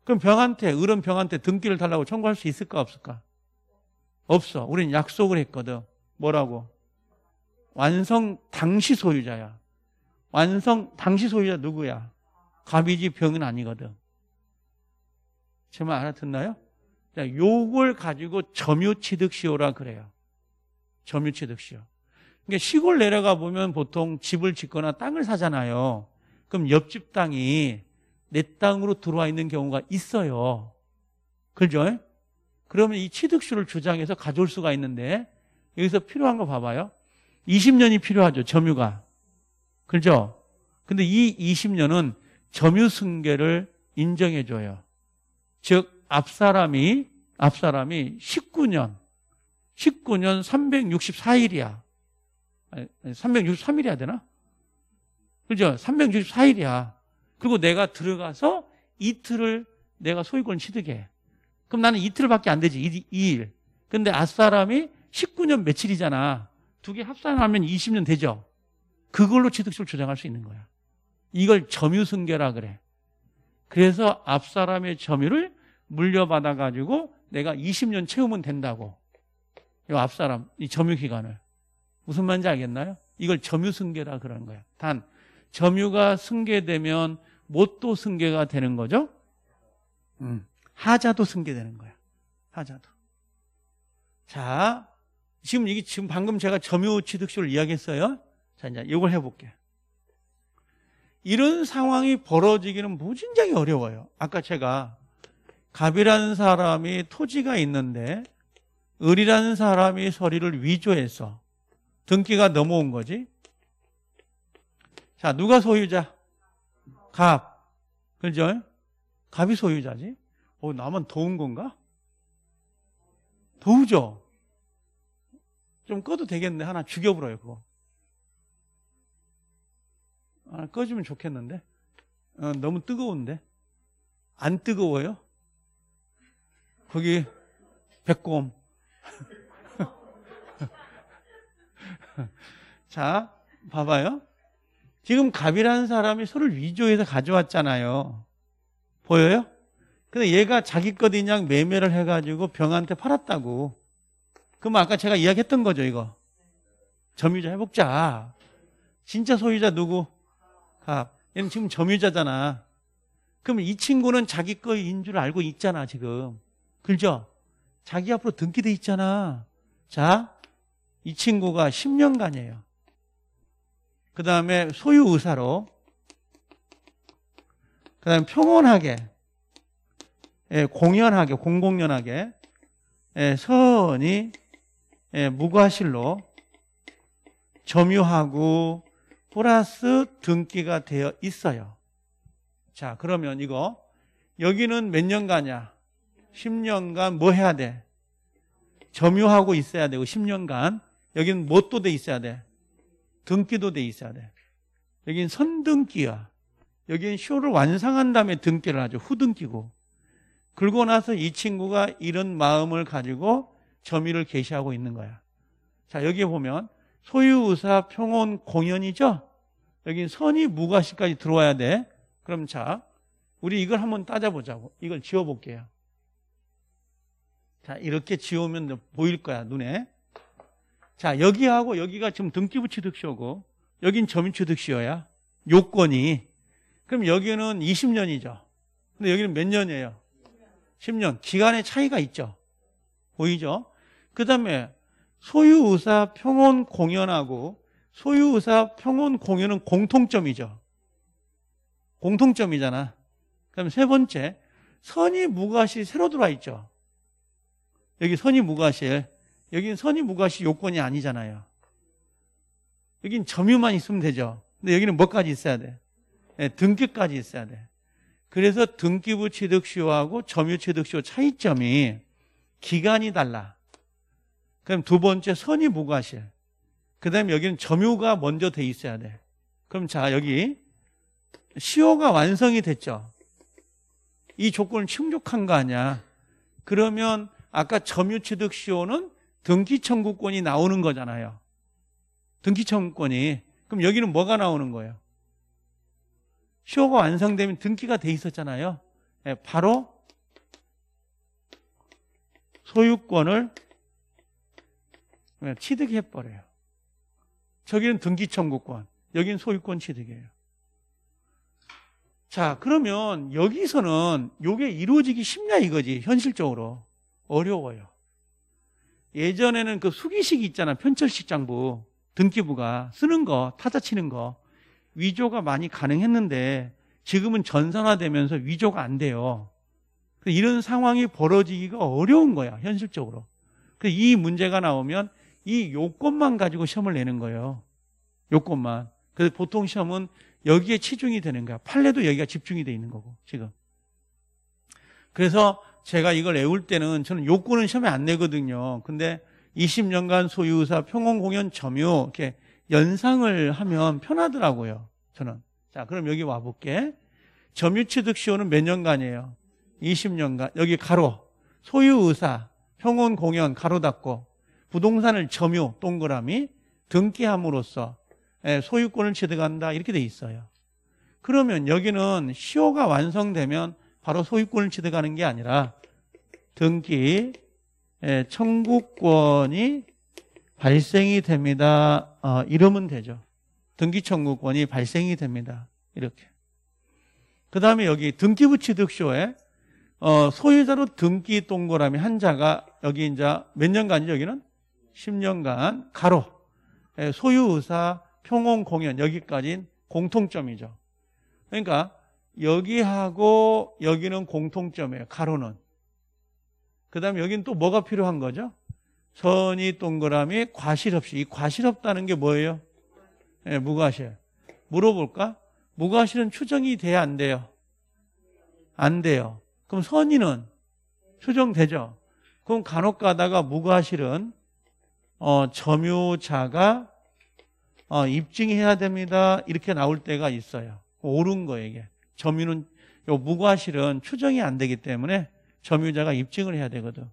그럼 병한테, 을은 병한테 등기를 달라고 청구할 수 있을까, 없을까? 없어. 우린 약속을 했거든. 뭐라고? 완성 당시 소유자야. 완성 당시 소유자 누구야? 갑이지 병은 아니거든. 제 말 알아듣나요? 요걸 가지고 점유취득시효라 그래요. 점유취득시효. 그러니까 시골 내려가 보면 보통 집을 짓거나 땅을 사잖아요. 그럼 옆집 땅이 내 땅으로 들어와 있는 경우가 있어요. 그죠? 그러면 이 취득시효를 주장해서 가져올 수가 있는데 여기서 필요한 거 봐봐요. 20년이 필요하죠. 점유가. 그렇죠? 근데 이 20년은 점유 승계를 인정해 줘요. 즉 앞사람이 앞사람이 19년 19년 364일이야. 363일이야 되나? 그죠? 렇 364일이야. 그리고 내가 들어가서 이틀을 내가 소유권 취득해. 그럼 나는 이틀밖에 안 되지. 2 일. 근데 앞사람이 19년 며칠이잖아. 두개 합산하면 20년 되죠. 그걸로 취득세를 주장할 수 있는 거야. 이걸 점유승계라 그래. 그래서 앞사람의 점유를 물려받아가지고 내가 20년 채우면 된다고. 이 앞사람, 이 점유기간을. 무슨 말인지 알겠나요? 이걸 점유승계라 그러는 거야. 단, 점유가 승계되면 못도 승계가 되는 거죠? 음, 하자도 승계되는 거야. 하자도. 자, 지금 이게 지금 방금 제가 점유취득쇼를 이야기했어요. 자, 이제 이걸 해볼게. 이런 상황이 벌어지기는 무진장이 어려워요. 아까 제가 갑이라는 사람이 토지가 있는데 을이라는 사람이 서리를 위조해서 등기가 넘어온 거지. 자, 누가 소유자? 갑. 그죠? 갑이 소유자지. 어, 나만 더운 건가? 더우죠? 좀 꺼도 되겠네. 하나 죽여버려요, 그거. 아, 꺼주면 좋겠는데? 어, 너무 뜨거운데? 안 뜨거워요? 거기, 백곰. 자, 봐봐요. 지금 갑이라는 사람이 소를 위조해서 가져왔잖아요. 보여요? 근데 얘가 자기 것 인양 매매를 해가지고 병한테 팔았다고. 그럼 아까 제가 이야기했던 거죠, 이거. 점유자 해복자 진짜 소유자 누구? 갑. 아, 얘는 지금 점유자잖아. 그럼 이 친구는 자기 거인 줄 알고 있잖아, 지금. 그죠? 자기 앞으로 등기돼 있잖아. 자, 이 친구가 10년간이에요. 그 다음에 소유 의사로, 그 다음에 평온하게, 예, 공연하게, 공공연하게, 예, 선이 예, 무과실로 점유하고 플러스 등기가 되어 있어요. 자, 그러면 이거 여기는 몇 년간이야? 10년간 뭐 해야 돼? 점유하고 있어야 되고 10년간 여기는 뭣도 돼 있어야 돼? 등기도 돼 있어야 돼. 여기는 선등기야. 여기는 쇼를 완성한 다음에 등기를 하죠. 후등기고. 그러고 나서 이 친구가 이런 마음을 가지고 점유를 개시하고 있는 거야. 자, 여기에 보면 소유의사 평온 공연이죠? 여긴 선이 무과시까지 들어와야 돼. 그럼 자, 우리 이걸 한번 따져보자고. 이걸 지워볼게요. 자, 이렇게 지우면 보일 거야, 눈에. 자, 여기하고 여기가 지금 등기부취득시효고, 여긴 점유취득시효야. 요건이. 그럼 여기는 20년이죠. 근데 여기는 몇 년이에요? 10년. 기간의 차이가 있죠. 보이죠? 그 다음에 소유의사 평온 공연하고 소유의사 평온 공연은 공통점이죠. 공통점이잖아. 그럼 세 번째, 선이 무과실 새로 들어와 있죠. 여기 선이 무과실. 여긴 선이 무과실 요건이 아니잖아요. 여긴 점유만 있으면 되죠. 근데 여기는 뭐까지 있어야 돼? 네, 등기까지 있어야 돼. 그래서 등기부 취득시효하고 점유 취득시효 차이점이 기간이 달라. 그럼 두 번째 선이 무과실. 그 다음에 여기는 점유가 먼저 돼 있어야 돼. 그럼 자, 여기 시효가 완성이 됐죠. 이 조건을 충족한 거 아니야. 그러면 아까 점유취득 시효는 등기청구권이 나오는 거잖아요. 등기청구권이. 그럼 여기는 뭐가 나오는 거예요? 시효가 완성되면 등기가 돼 있었잖아요. 예, 바로 소유권을 취득해 버려요. 저기는 등기청구권, 여기는 소유권 취득이에요. 자, 그러면 여기서는 이게 이루어지기 쉽냐 이거지, 현실적으로. 어려워요. 예전에는 그 수기식 이 있잖아, 편철식 장부, 등기부가 쓰는 거, 타자 치는 거, 위조가 많이 가능했는데 지금은 전산화되면서 위조가 안 돼요. 이런 상황이 벌어지기가 어려운 거야, 현실적으로. 이 문제가 나오면 이 요건만 가지고 시험을 내는 거예요. 요건만. 그래서 보통 시험은 여기에 치중이 되는 거야. 판례도 여기가 집중이 돼 있는 거고, 지금. 그래서 제가 이걸 외울 때는 저는 요건은 시험에 안 내거든요. 근데 20년간 소유사 평온 공연 점유 이렇게 연상을 하면 편하더라고요. 저는. 자, 그럼 여기 와 볼게. 점유 취득 시효는 몇 년간이에요? 20년간. 여기 가로. 소유 의사 평온 공연 가로 닫고 부동산을 점유 동그라미 등기함으로써 예, 소유권을 취득한다 이렇게 돼 있어요. 그러면 여기는 시효가 완성되면 바로 소유권을 취득하는 게 아니라 등기 예, 청구권이 발생이 됩니다. 어, 이러면 되죠. 등기 청구권이 발생이 됩니다. 이렇게. 그 다음에 여기 등기부 취득쇼에 어, 소유자로 등기 동그라미 한자가 여기 이제 몇 년간이죠 여기는? 10년간 가로 예, 소유의사 평온 공연 여기까지는 공통점이죠. 그러니까 여기하고 여기는 공통점이에요. 가로는. 그다음 에 여기는 또 뭐가 필요한 거죠? 선이 동그라미 과실 없이 이 과실 없다는 게 뭐예요? 네, 무과실. 물어볼까? 무과실은 추정이 돼야 안 돼요? 안 돼요. 그럼 선의는 추정되죠. 그럼 간혹 가다가 무과실은 어, 점유자가 어, 입증해야 됩니다. 이렇게 나올 때가 있어요. 옳은 거 이게. 점유는 요 무과실은 추정이 안 되기 때문에 점유자가 입증을 해야 되거든.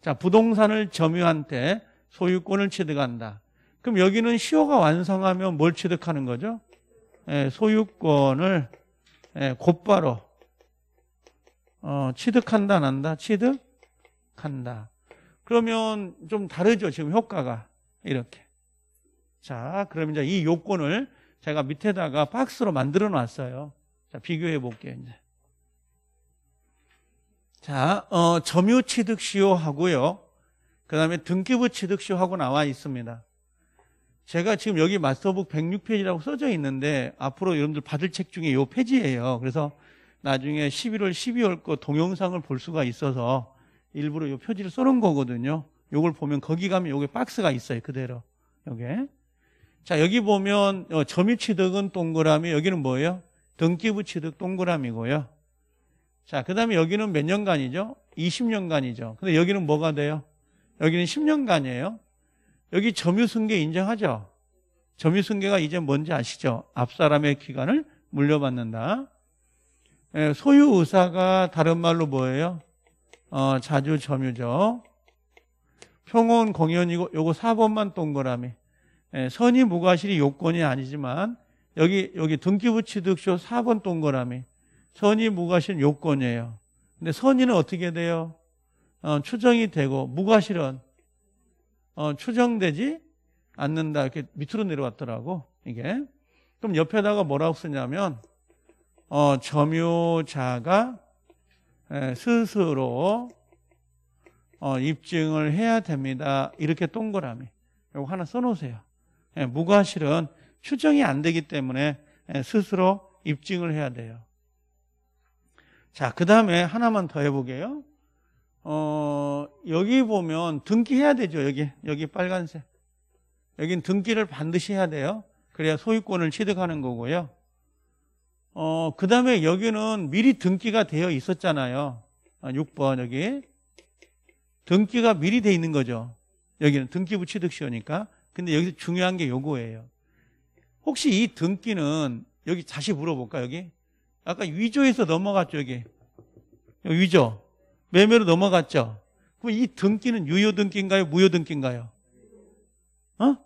자, 부동산을 점유한 테 소유권을 취득한다. 그럼 여기는 시효가 완성하면 뭘 취득하는 거죠? 예, 소유권을 예, 곧바로 어, 취득한다, 난다, 취득한다. 그러면 좀 다르죠. 지금 효과가. 이렇게. 자, 그럼 이제 이 요건을 제가 밑에다가 박스로 만들어 놨어요. 자, 비교해 볼게요. 이제. 자, 어, 점유 취득 시효하고요. 그 다음에 등기부 취득 시효하고 나와 있습니다. 제가 지금 여기 마스터북 106페이지라고 써져 있는데 앞으로 여러분들 받을 책 중에 이 페이지예요. 그래서 나중에 11월, 12월 거 동영상을 볼 수가 있어서 일부러 이 표지를 써놓은 거거든요. 요걸 보면 거기 가면 여기 박스가 있어요. 그대로. 요게. 자, 여기 보면 어, 점유 취득은 동그라미, 여기는 뭐예요? 등기부 취득 동그라미고요. 자, 그다음에 여기는 몇 년간이죠? 20년간이죠. 근데 여기는 뭐가 돼요? 여기는 10년간이에요. 여기 점유승계 인정하죠. 점유승계가 이제 뭔지 아시죠? 앞사람의 기간을 물려받는다. 예, 소유 의사가 다른 말로 뭐예요? 어, 자주 점유죠. 평온 공연이고 요거 4번만 동그라미 예, 선이 무과실이 요건이 아니지만 여기 여기 등기 부취득쇼 4번 동그라미선이무과실 요건이에요. 근데 선의는 어떻게 돼요? 어, 추정이 되고 무과실은 어, 추정되지 않는다. 이렇게 밑으로 내려왔더라고. 이게. 그럼 옆에다가 뭐라고 쓰냐면 어, 점유자가 예, 스스로 어, 입증을 해야 됩니다. 이렇게 동그라미. 이거 하나 써놓으세요. 예, 무과실은 추정이 안 되기 때문에 예, 스스로 입증을 해야 돼요. 자, 그 다음에 하나만 더 해보게요. 어, 여기 보면 등기해야 되죠. 여기, 여기 빨간색. 여긴 등기를 반드시 해야 돼요. 그래야 소유권을 취득하는 거고요. 어, 그 다음에 여기는 미리 등기가 되어 있었잖아요. 6번 아, 여기. 등기가 미리 돼 있는 거죠. 여기는 등기부 취득시효니까. 근데 여기서 중요한 게 요거예요. 혹시 이 등기는 여기 다시 물어볼까 여기? 아까 위조에서 넘어갔죠 여기. 여기 위조. 매매로 넘어갔죠. 그럼 이 등기는 유효 등기인가요? 무효 등기인가요? 어?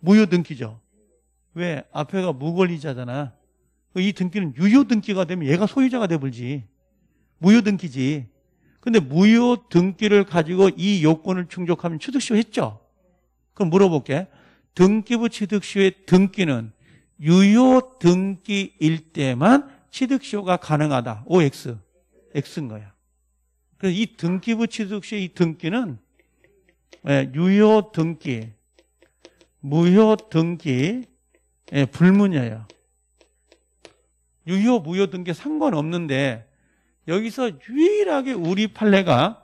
무효 등기죠. 왜? 앞에가 무권리자잖아. 이 등기는 유효 등기가 되면 얘가 소유자가 돼버리지. 무효 등기지. 근데 무효 등기를 가지고 이 요건을 충족하면 취득시효 했죠? 그럼 물어볼게. 등기부 취득시효의 등기는 유효 등기일 때만 취득시효가 가능하다. OX. X인 거야. 그래서 이 등기부 취득시효의 등기는 예, 유효 등기, 무효 등기, 예, 불문이에요. 유효 무효 등게 상관없는데 여기서 유일하게 우리 판례가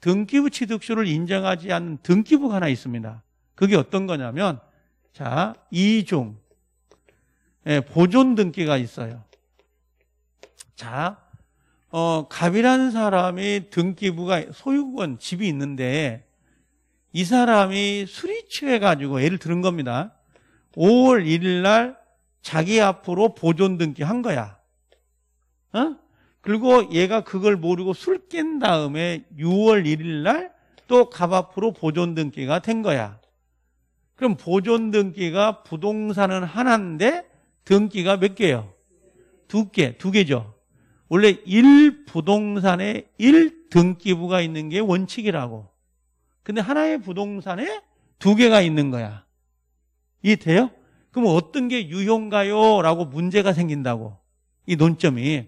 등기부 취득세를 인정하지 않는 등기부가 하나 있습니다. 그게 어떤 거냐면 자, 이종 예, 보존 등기가 있어요. 자, 어, 갑이라는 사람이 등기부가 소유권 집이 있는데 이 사람이 술이 취해 가지고 예를 들은 겁니다. 5월 1일 날 자기 앞으로 보존 등기 한 거야. 어? 그리고 얘가 그걸 모르고 술 깬 다음에 6월 1일 날 또 갑 앞으로 보존 등기가 된 거야. 그럼 보존 등기가 부동산은 하나인데 등기가 몇 개요? 두 개, 두 개죠. 원래 1 부동산에 1 등기부가 있는 게 원칙이라고. 근데 하나의 부동산에 두 개가 있는 거야. 이해 돼요? 그럼 어떤 게 유효인가요? 라고 문제가 생긴다고. 이 논점이.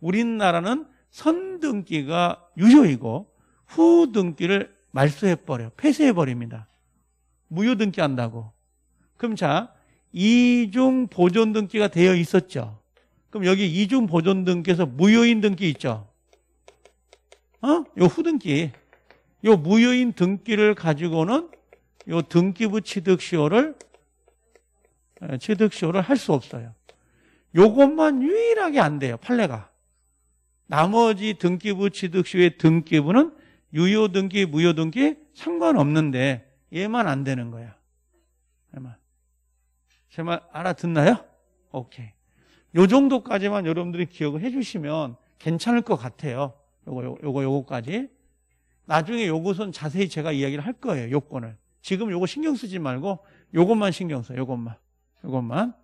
우리나라는 선등기가 유효이고 후등기를 말소해버려. 폐쇄해버립니다. 무효등기 한다고. 그럼 자, 이중 보존 등기가 되어 있었죠. 그럼 여기 이중 보존 등기에서 무효인 등기 있죠. 어? 요 후등기. 요 무효인 등기를 가지고는 요 등기부 취득 시효를 취득시효를 할 수 없어요. 요것만 유일하게 안 돼요. 판례가. 나머지 등기부 취득시효의 등기부는 유효 등기, 무효 등기 상관없는데 얘만 안 되는 거야. 얘만. 제말 알아듣나요? 오케이. 요 정도까지만 여러분들이 기억을 해 주시면 괜찮을 것 같아요. 요거 요거 요거까지. 나중에 요것은 자세히 제가 이야기를 할 거예요. 요건을. 지금 요거 신경 쓰지 말고 요것만 신경 써요. 요것만. 이것만.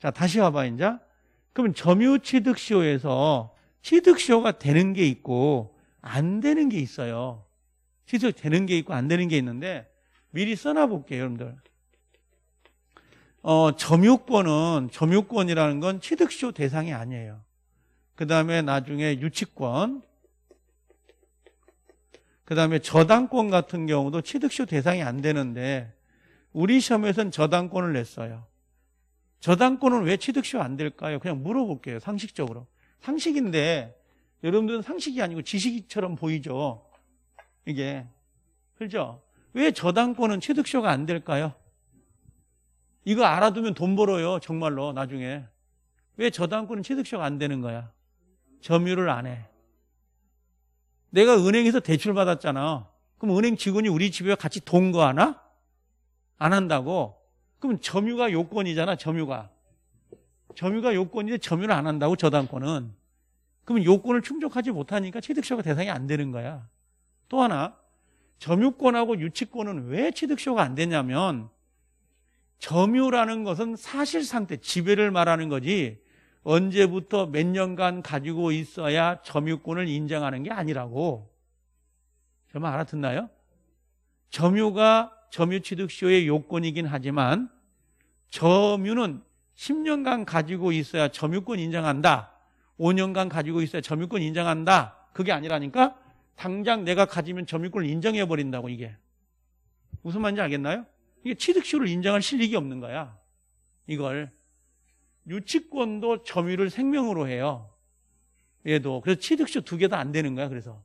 자, 다시 와봐, 이제. 그러면 점유취득시효에서 취득시효가 되는 게 있고, 안 되는 게 있어요. 취득 되는 게 있고, 안 되는 게 있는데, 미리 써놔 볼게요, 여러분들. 어, 점유권은, 점유권이라는 건 취득시효 대상이 아니에요. 그 다음에 나중에 유치권, 그 다음에 저당권 같은 경우도 취득시효 대상이 안 되는데, 우리 시험에서는 저당권을 냈어요. 저당권은 왜 취득시효 안 될까요? 그냥 물어볼게요. 상식적으로. 상식인데 여러분들은 상식이 아니고 지식처럼 보이죠. 이게 그렇죠? 왜 저당권은 취득시효가 안 될까요? 이거 알아두면 돈 벌어요. 정말로 나중에. 왜 저당권은 취득시효가 안 되는 거야? 점유를 안 해. 내가 은행에서 대출 받았잖아. 그럼 은행 직원이 우리 집에 같이 돈 거 하나? 안 한다고. 그럼 점유가 요건이잖아, 점유가. 점유가 요건인데 점유를 안 한다고 저당권은. 그러면 요건을 충족하지 못하니까 취득시가 대상이 안 되는 거야. 또 하나, 점유권하고 유치권은 왜취득시가안 되냐면 점유라는 것은 사실상 태 지배를 말하는 거지 언제부터 몇 년간 가지고 있어야 점유권을 인정하는 게 아니라고. 정말 알아듣나요? 점유가 점유취득시효의 요건이긴 하지만 점유는 10년간 가지고 있어야 점유권 인정한다. 5년간 가지고 있어야 점유권 인정한다. 그게 아니라니까 당장 내가 가지면 점유권을 인정해 버린다고 이게 무슨 말인지 알겠나요? 이게 취득시효를 인정할 실력이 없는 거야. 이걸 유치권도 점유를 생명으로 해요. 얘도 그래서 취득시효 두개 다 안 되는 거야. 그래서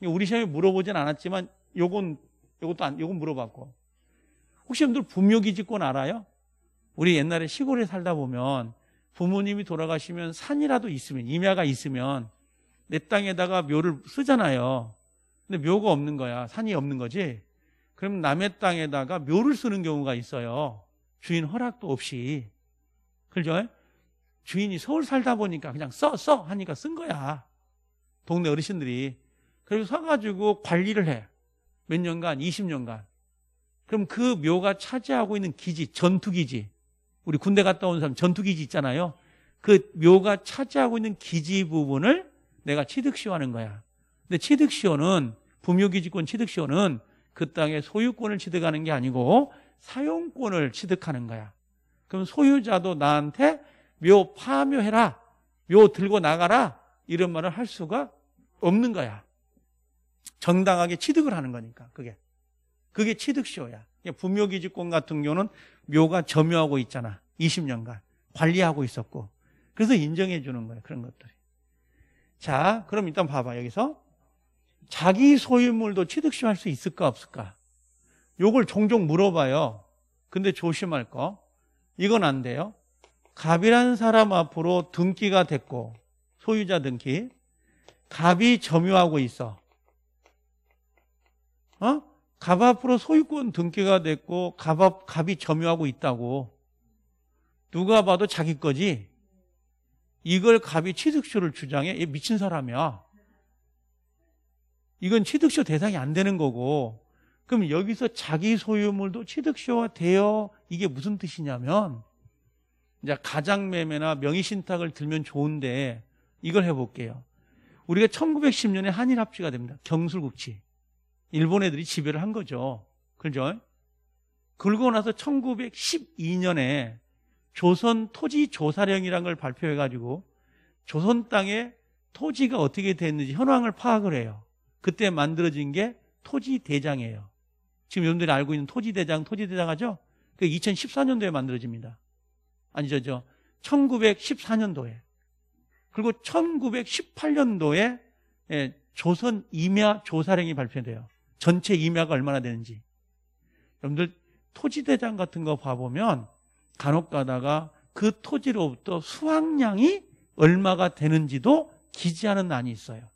우리 시험에 물어보진 않았지만 요건 요것도 안 요건 물어봤고 혹시 여러분들 부묘기집권 알아요? 우리 옛날에 시골에 살다 보면 부모님이 돌아가시면 산이라도 있으면 임야가 있으면 내 땅에다가 묘를 쓰잖아요. 근데 묘가 없는 거야. 산이 없는 거지. 그럼 남의 땅에다가 묘를 쓰는 경우가 있어요. 주인 허락도 없이. 그죠? 주인이 서울 살다 보니까 그냥 써, 써! 하니까 쓴 거야. 동네 어르신들이. 그래서 사가지고 관리를 해. 몇 년간, 20년간. 그럼 그 묘가 차지하고 있는 기지, 전투기지, 우리 군대 갔다 온 사람 전투기지 있잖아요. 그 묘가 차지하고 있는 기지 부분을 내가 취득시효하는 거야. 근데 취득시효는 부묘기지권 취득시효는 그 땅의 소유권을 취득하는 게 아니고 사용권을 취득하는 거야. 그럼 소유자도 나한테 묘 파묘해라, 묘 들고 나가라 이런 말을 할 수가 없는 거야. 정당하게 취득을 하는 거니까 그게. 그게 취득시효야. 분묘기지권 같은 경우는 묘가 점유하고 있잖아. 20년간 관리하고 있었고. 그래서 인정해 주는 거예요. 그런 것들이. 자, 그럼 일단 봐봐. 여기서 자기 소유물도 취득시효할 수 있을까 없을까? 요걸 종종 물어봐요. 근데 조심할 거. 이건 안 돼요. 갑이라는 사람 앞으로 등기가 됐고 소유자 등기 갑이 점유하고 있어. 어? 갑 앞으로 소유권 등기가 됐고 갑 앞, 갑이 점유하고 있다고 누가 봐도 자기 거지 이걸 갑이 취득시를 주장해 얘 미친 사람이야 이건 취득시 대상이 안 되는 거고 그럼 여기서 자기 소유물도 취득시와 되어 이게 무슨 뜻이냐면 이제 가장 매매나 명의 신탁을 들면 좋은데 이걸 해볼게요. 우리가 1910년에 한일 합치가 됩니다. 경술국치. 일본 애들이 지배를 한 거죠. 그죠? 그러고 나서 1912년에 조선 토지 조사령이라는 걸 발표해 가지고 조선 땅에 토지가 어떻게 됐는지 현황을 파악을 해요. 그때 만들어진 게 토지 대장이에요. 지금 여러분들이 알고 있는 토지 대장, 토지 대장 하죠? 그 2014년도에 만들어집니다. 아니죠, 저 1914년도에. 그리고 1918년도에 예, 조선 임야 조사령이 발표돼요. 전체 임야가 얼마나 되는지. 여러분들 토지대장 같은 거 봐보면 간혹 가다가 그 토지로부터 수확량이 얼마가 되는지도 기재하는 난이 있어요.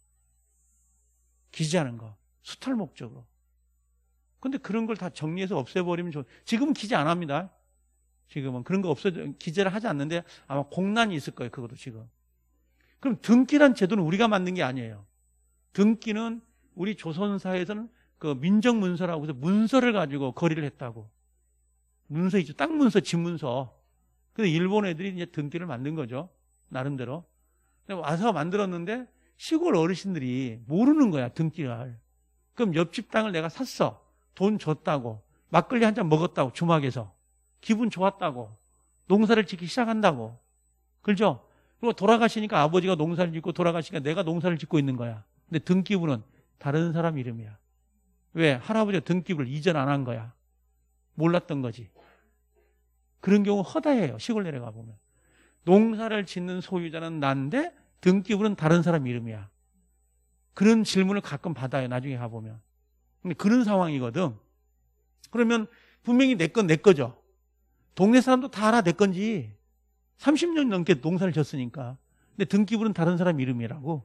기재하는 거. 수탈 목적으로. 근데 그런 걸 다 정리해서 없애버리면 좋 지금은 기재 안 합니다. 지금은. 그런 거 없어, 기재를 하지 않는데 아마 공란이 있을 거예요. 그것도 지금. 그럼 등기란 제도는 우리가 만든 게 아니에요. 등기는 우리 조선사에서는 그 민정문서라고 해서 문서를 가지고 거리를 했다고. 문서 있죠. 딱 문서, 집 문서. 근데 일본 애들이 이제 등기를 만든 거죠. 나름대로. 와서 만들었는데 시골 어르신들이 모르는 거야, 등기를. 그럼 옆집 땅을 내가 샀어. 돈 줬다고. 막걸리 한 잔 먹었다고, 주막에서. 기분 좋았다고. 농사를 짓기 시작한다고. 그죠? 그리고 돌아가시니까 아버지가 농사를 짓고 돌아가시니까 내가 농사를 짓고 있는 거야. 근데 등기부는 다른 사람 이름이야. 왜? 할아버지가 등기부를 이전 안 한 거야. 몰랐던 거지. 그런 경우 허다해요. 시골 내려가 보면. 농사를 짓는 소유자는 난데 등기부는 다른 사람 이름이야. 그런 질문을 가끔 받아요. 나중에 가보면. 근데 그런 상황이거든. 그러면 분명히 내 건 내 거죠. 동네 사람도 다 알아 내 건지. 30년 넘게 농사를 졌으니까. 근데 등기부는 다른 사람 이름이라고.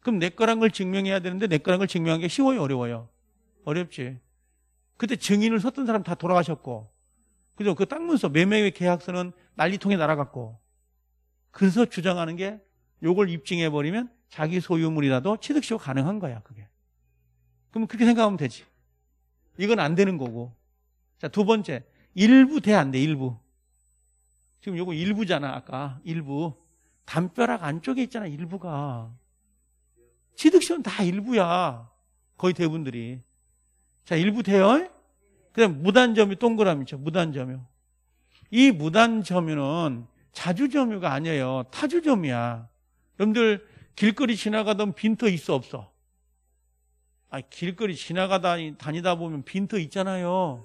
그럼 내 거란 걸 증명해야 되는데 내 거란 걸증명하게 쉬워요, 어려워요? 어렵지. 그때 증인을 섰던 사람 다 돌아가셨고, 그리고그땅 문서, 매매의 계약서는 난리통에 날아갔고, 그래서 주장하는 게 요걸 입증해버리면 자기 소유물이라도 취득시효 가능한 거야, 그게. 그럼 그렇게 생각하면 되지. 이건 안 되는 거고. 자, 두 번째. 일부 돼, 안 돼, 일부. 지금 요거 일부잖아, 아까. 일부. 담벼락 안쪽에 있잖아, 일부가. 취득시효는 다 일부야. 거의 대부분들이. 자, 1부 돼요. 그다음 무단점유 동그라미죠. 무단점유. 이 무단점유는 자주점유가 아니에요. 타주점유야. 여러분들 길거리 지나가던 빈터 있어 없어? 아, 길거리 지나가다 다니다 보면 빈터 있잖아요.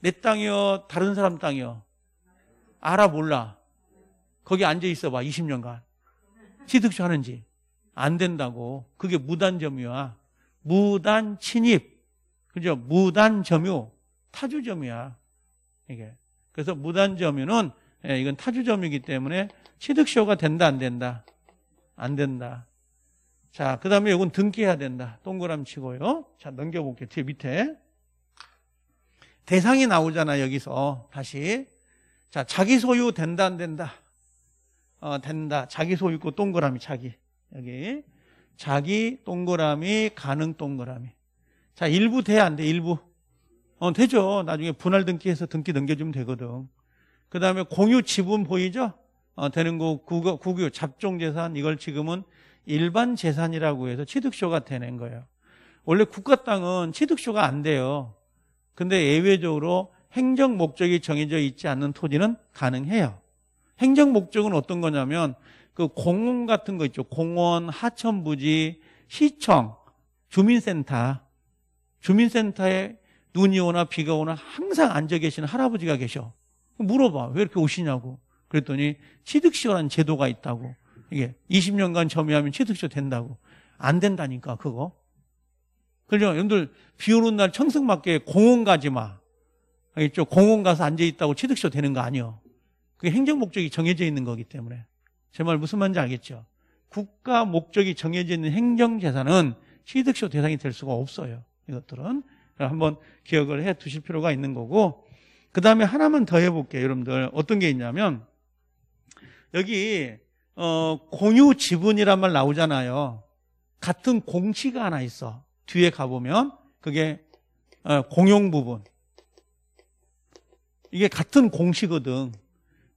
내 땅이요, 다른 사람 땅이요. 알아 몰라. 거기 앉아 있어 봐. 20년간. 취득시 하는지 안 된다고. 그게 무단점유야. 무단 침입. 그죠? 무단 점유, 타주 점유야. 이게. 그래서 무단 점유는 예, 이건 타주 점유이기 때문에 취득쇼가 된다 안 된다? 안 된다. 자, 그다음에 이건 등기해야 된다. 동그라미 치고요. 자, 넘겨 볼게요. 뒤 밑에. 대상이 나오잖아, 여기서. 다시. 자, 자기 소유 된다 안 된다? 어, 된다. 자기 소유고 있 동그라미 자기. 여기. 자기 동그라미 가능 동그라미. 자, 일부 돼야 안 돼, 일부. 어, 되죠. 나중에 분할 등기해서 등기 넘겨주면 되거든. 그 다음에 공유 지분 보이죠? 어, 되는 거, 국유, 국유, 잡종재산, 이걸 지금은 일반 재산이라고 해서 취득쇼가 되는 거예요. 원래 국가 땅은 취득쇼가 안 돼요. 근데 예외적으로 행정 목적이 정해져 있지 않는 토지는 가능해요. 행정 목적은 어떤 거냐면 그 공원 같은 거 있죠. 공원, 하천부지, 시청, 주민센터 주민센터에 눈이 오나 비가 오나 항상 앉아 계시는 할아버지가 계셔. 물어봐. 왜 이렇게 오시냐고. 그랬더니 취득시효라는 제도가 있다고. 이게 20년간 점유하면 취득시효 된다고. 안 된다니까, 그거. 그죠? 여러분들, 비 오는 날 청승맞게 공원 가지 마. 알겠죠? 공원 가서 앉아있다고 취득시효 되는 거 아니요. 그게 행정 목적이 정해져 있는 거기 때문에. 제 말 무슨 말인지 알겠죠? 국가 목적이 정해져 있는 행정재산은 취득시효 대상이 될 수가 없어요. 이것들은 한번 기억을 해 두실 필요가 있는 거고 그 다음에 하나만 더 해볼게요 여러분들 어떤 게 있냐면 여기 어, 공유 지분이란 말 나오잖아요 같은 공시가 하나 있어 뒤에 가보면 그게 어, 공용 부분 이게 같은 공시거든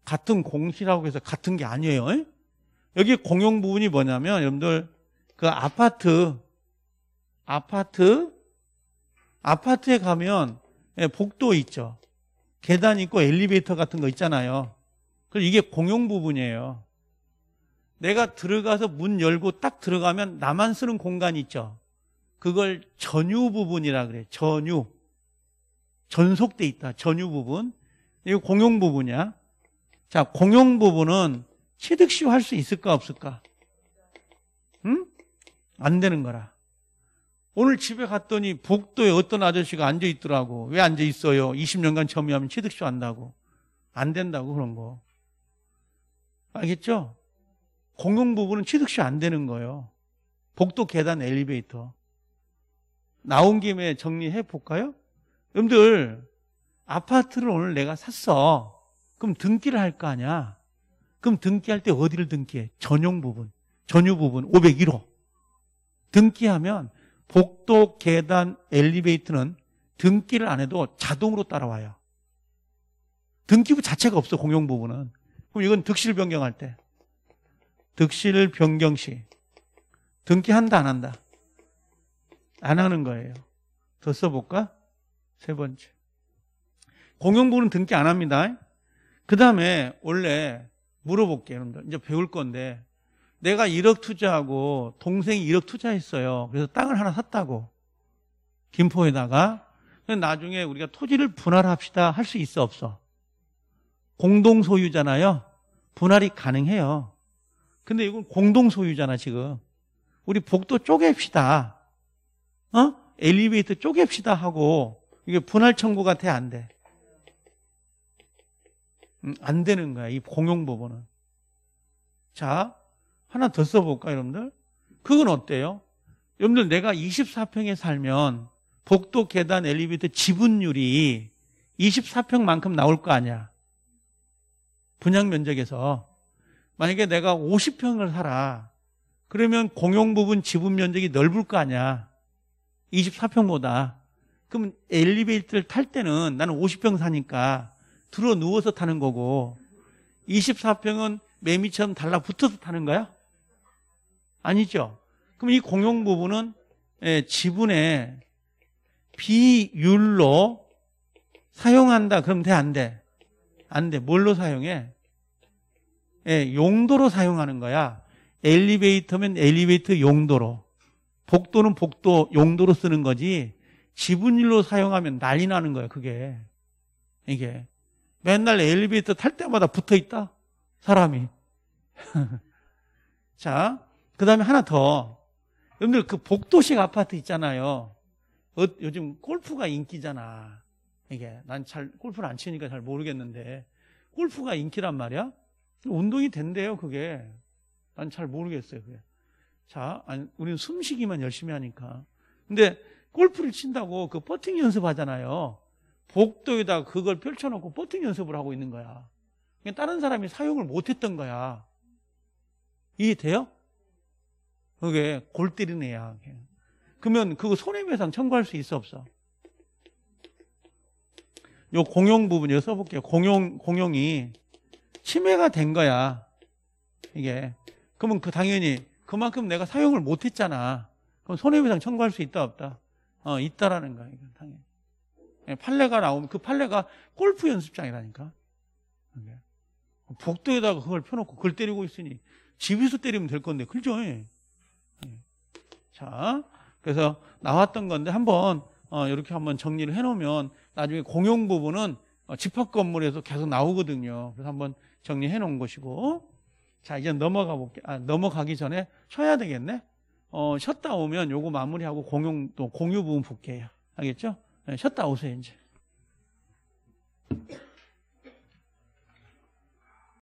같은 공시라고 해서 같은 게 아니에요 여기 공용 부분이 뭐냐면 여러분들 그 아파트 아파트 아파트에 가면 예, 복도 있죠. 계단 있고 엘리베이터 같은 거 있잖아요. 그래서 이게 공용 부분이에요. 내가 들어가서 문 열고 딱 들어가면 나만 쓰는 공간이 있죠. 그걸 전유 부분이라 그래. 전유. 전속돼 있다. 전유 부분. 이거 공용 부분이야. 자, 공용 부분은 취득시효 할 수 있을까 없을까? 응? 안 되는 거라. 오늘 집에 갔더니 복도에 어떤 아저씨가 앉아 있더라고. 왜 앉아 있어요? 20년간 점유하면 취득쇼 한다고. 안 된다고 그런 거. 알겠죠? 공용 부분은 취득쇼 안 되는 거예요. 복도 계단 엘리베이터. 나온 김에 정리해 볼까요? 여러분들 아파트를 오늘 내가 샀어. 그럼 등기를 할 거 아니야. 그럼 등기할 때 어디를 등기해? 전용 부분, 전유 부분 501호. 등기하면 복도, 계단, 엘리베이터는 등기를 안 해도 자동으로 따라와요. 등기부 자체가 없어, 공용 부분은. 그럼 이건 득실 변경할 때. 득실 변경 시. 등기한다, 안 한다? 안 하는 거예요. 더 써볼까? 세 번째. 공용부분은 등기 안 합니다. 그 다음에 원래 물어볼게요, 여러분들. 이제 배울 건데 내가 1억 투자하고 동생이 1억 투자했어요. 그래서 땅을 하나 샀다고. 김포에다가. 나중에 우리가 토지를 분할합시다 할 수 있어 없어? 공동 소유잖아요. 분할이 가능해요. 근데 이건 공동 소유잖아 지금. 우리 복도 쪼갭시다. 어? 엘리베이터 쪼갭시다 하고 이게 분할 청구가 돼 안 돼? 음, 안 되는 거야 이 공용 부분은 자, 하나 더 써볼까, 여러분들? 그건 어때요? 여러분들, 내가 24평에 살면 복도, 계단, 엘리베이터 지분율이 24평만큼 나올 거 아니야. 분양 면적에서. 만약에 내가 50평을 살아. 그러면 공용 부분 지분 면적이 넓을 거 아니야. 24평보다. 그럼 엘리베이터를 탈 때는 나는 50평 사니까 들어 누워서 타는 거고 24평은 매미처럼 달라붙어서 타는 거야? 아니죠. 그럼 이 공용 부분은 예, 지분의 비율로 사용한다. 그럼 돼, 안 돼? 안 돼. 뭘로 사용해? 예, 용도로 사용하는 거야. 엘리베이터면 엘리베이터 용도로. 복도는 복도 용도로 쓰는 거지. 지분율로 사용하면 난리 나는 거야, 그게. 이게. 맨날 엘리베이터 탈 때마다 붙어 있다? 사람이. 자, 그 다음에 하나 더. 여러분들 그 복도식 아파트 있잖아요. 어, 요즘 골프가 인기잖아. 이게 난 잘 골프를 안 치니까 잘 모르겠는데 골프가 인기란 말이야. 운동이 된대요 그게. 난 잘 모르겠어요 그게. 자, 아니, 우리는 숨쉬기만 열심히 하니까. 근데 골프를 친다고 그 버팅 연습하잖아요. 복도에다 그걸 펼쳐놓고 버팅 연습을 하고 있는 거야. 다른 사람이 사용을 못했던 거야. 이해돼요? 그게 골때리네야 그러면 그거 손해배상 청구할 수 있어 없어? 요 공용 부분 여기 써볼게요. 공용 공용이 침해가 된 거야. 이게 그러면 그 당연히 그만큼 내가 사용을 못했잖아. 그럼 손해배상 청구할 수 있다 없다? 어 있다라는 거야. 이건 당연히 예, 판례가 나오면 그 판례가 골프 연습장이라니까. 복도에다가 그걸 펴놓고 그걸 때리고 있으니 집에서 때리면 될 건데 그죠? 예. 자, 그래서 나왔던 건데 한번 어, 이렇게 한번 정리를 해놓으면 나중에 공용 부분은 어, 집합 건물에서 계속 나오거든요. 그래서 한번 정리해 놓은 것이고. 자, 이제 넘어가 볼게. 아, 넘어가기 전에 쉬어야 되겠네. 어, 쉬었다 오면 요거 마무리하고 공용, 또 공유 부분 볼게요. 알겠죠? 네, 쉬었다 오세요, 이제.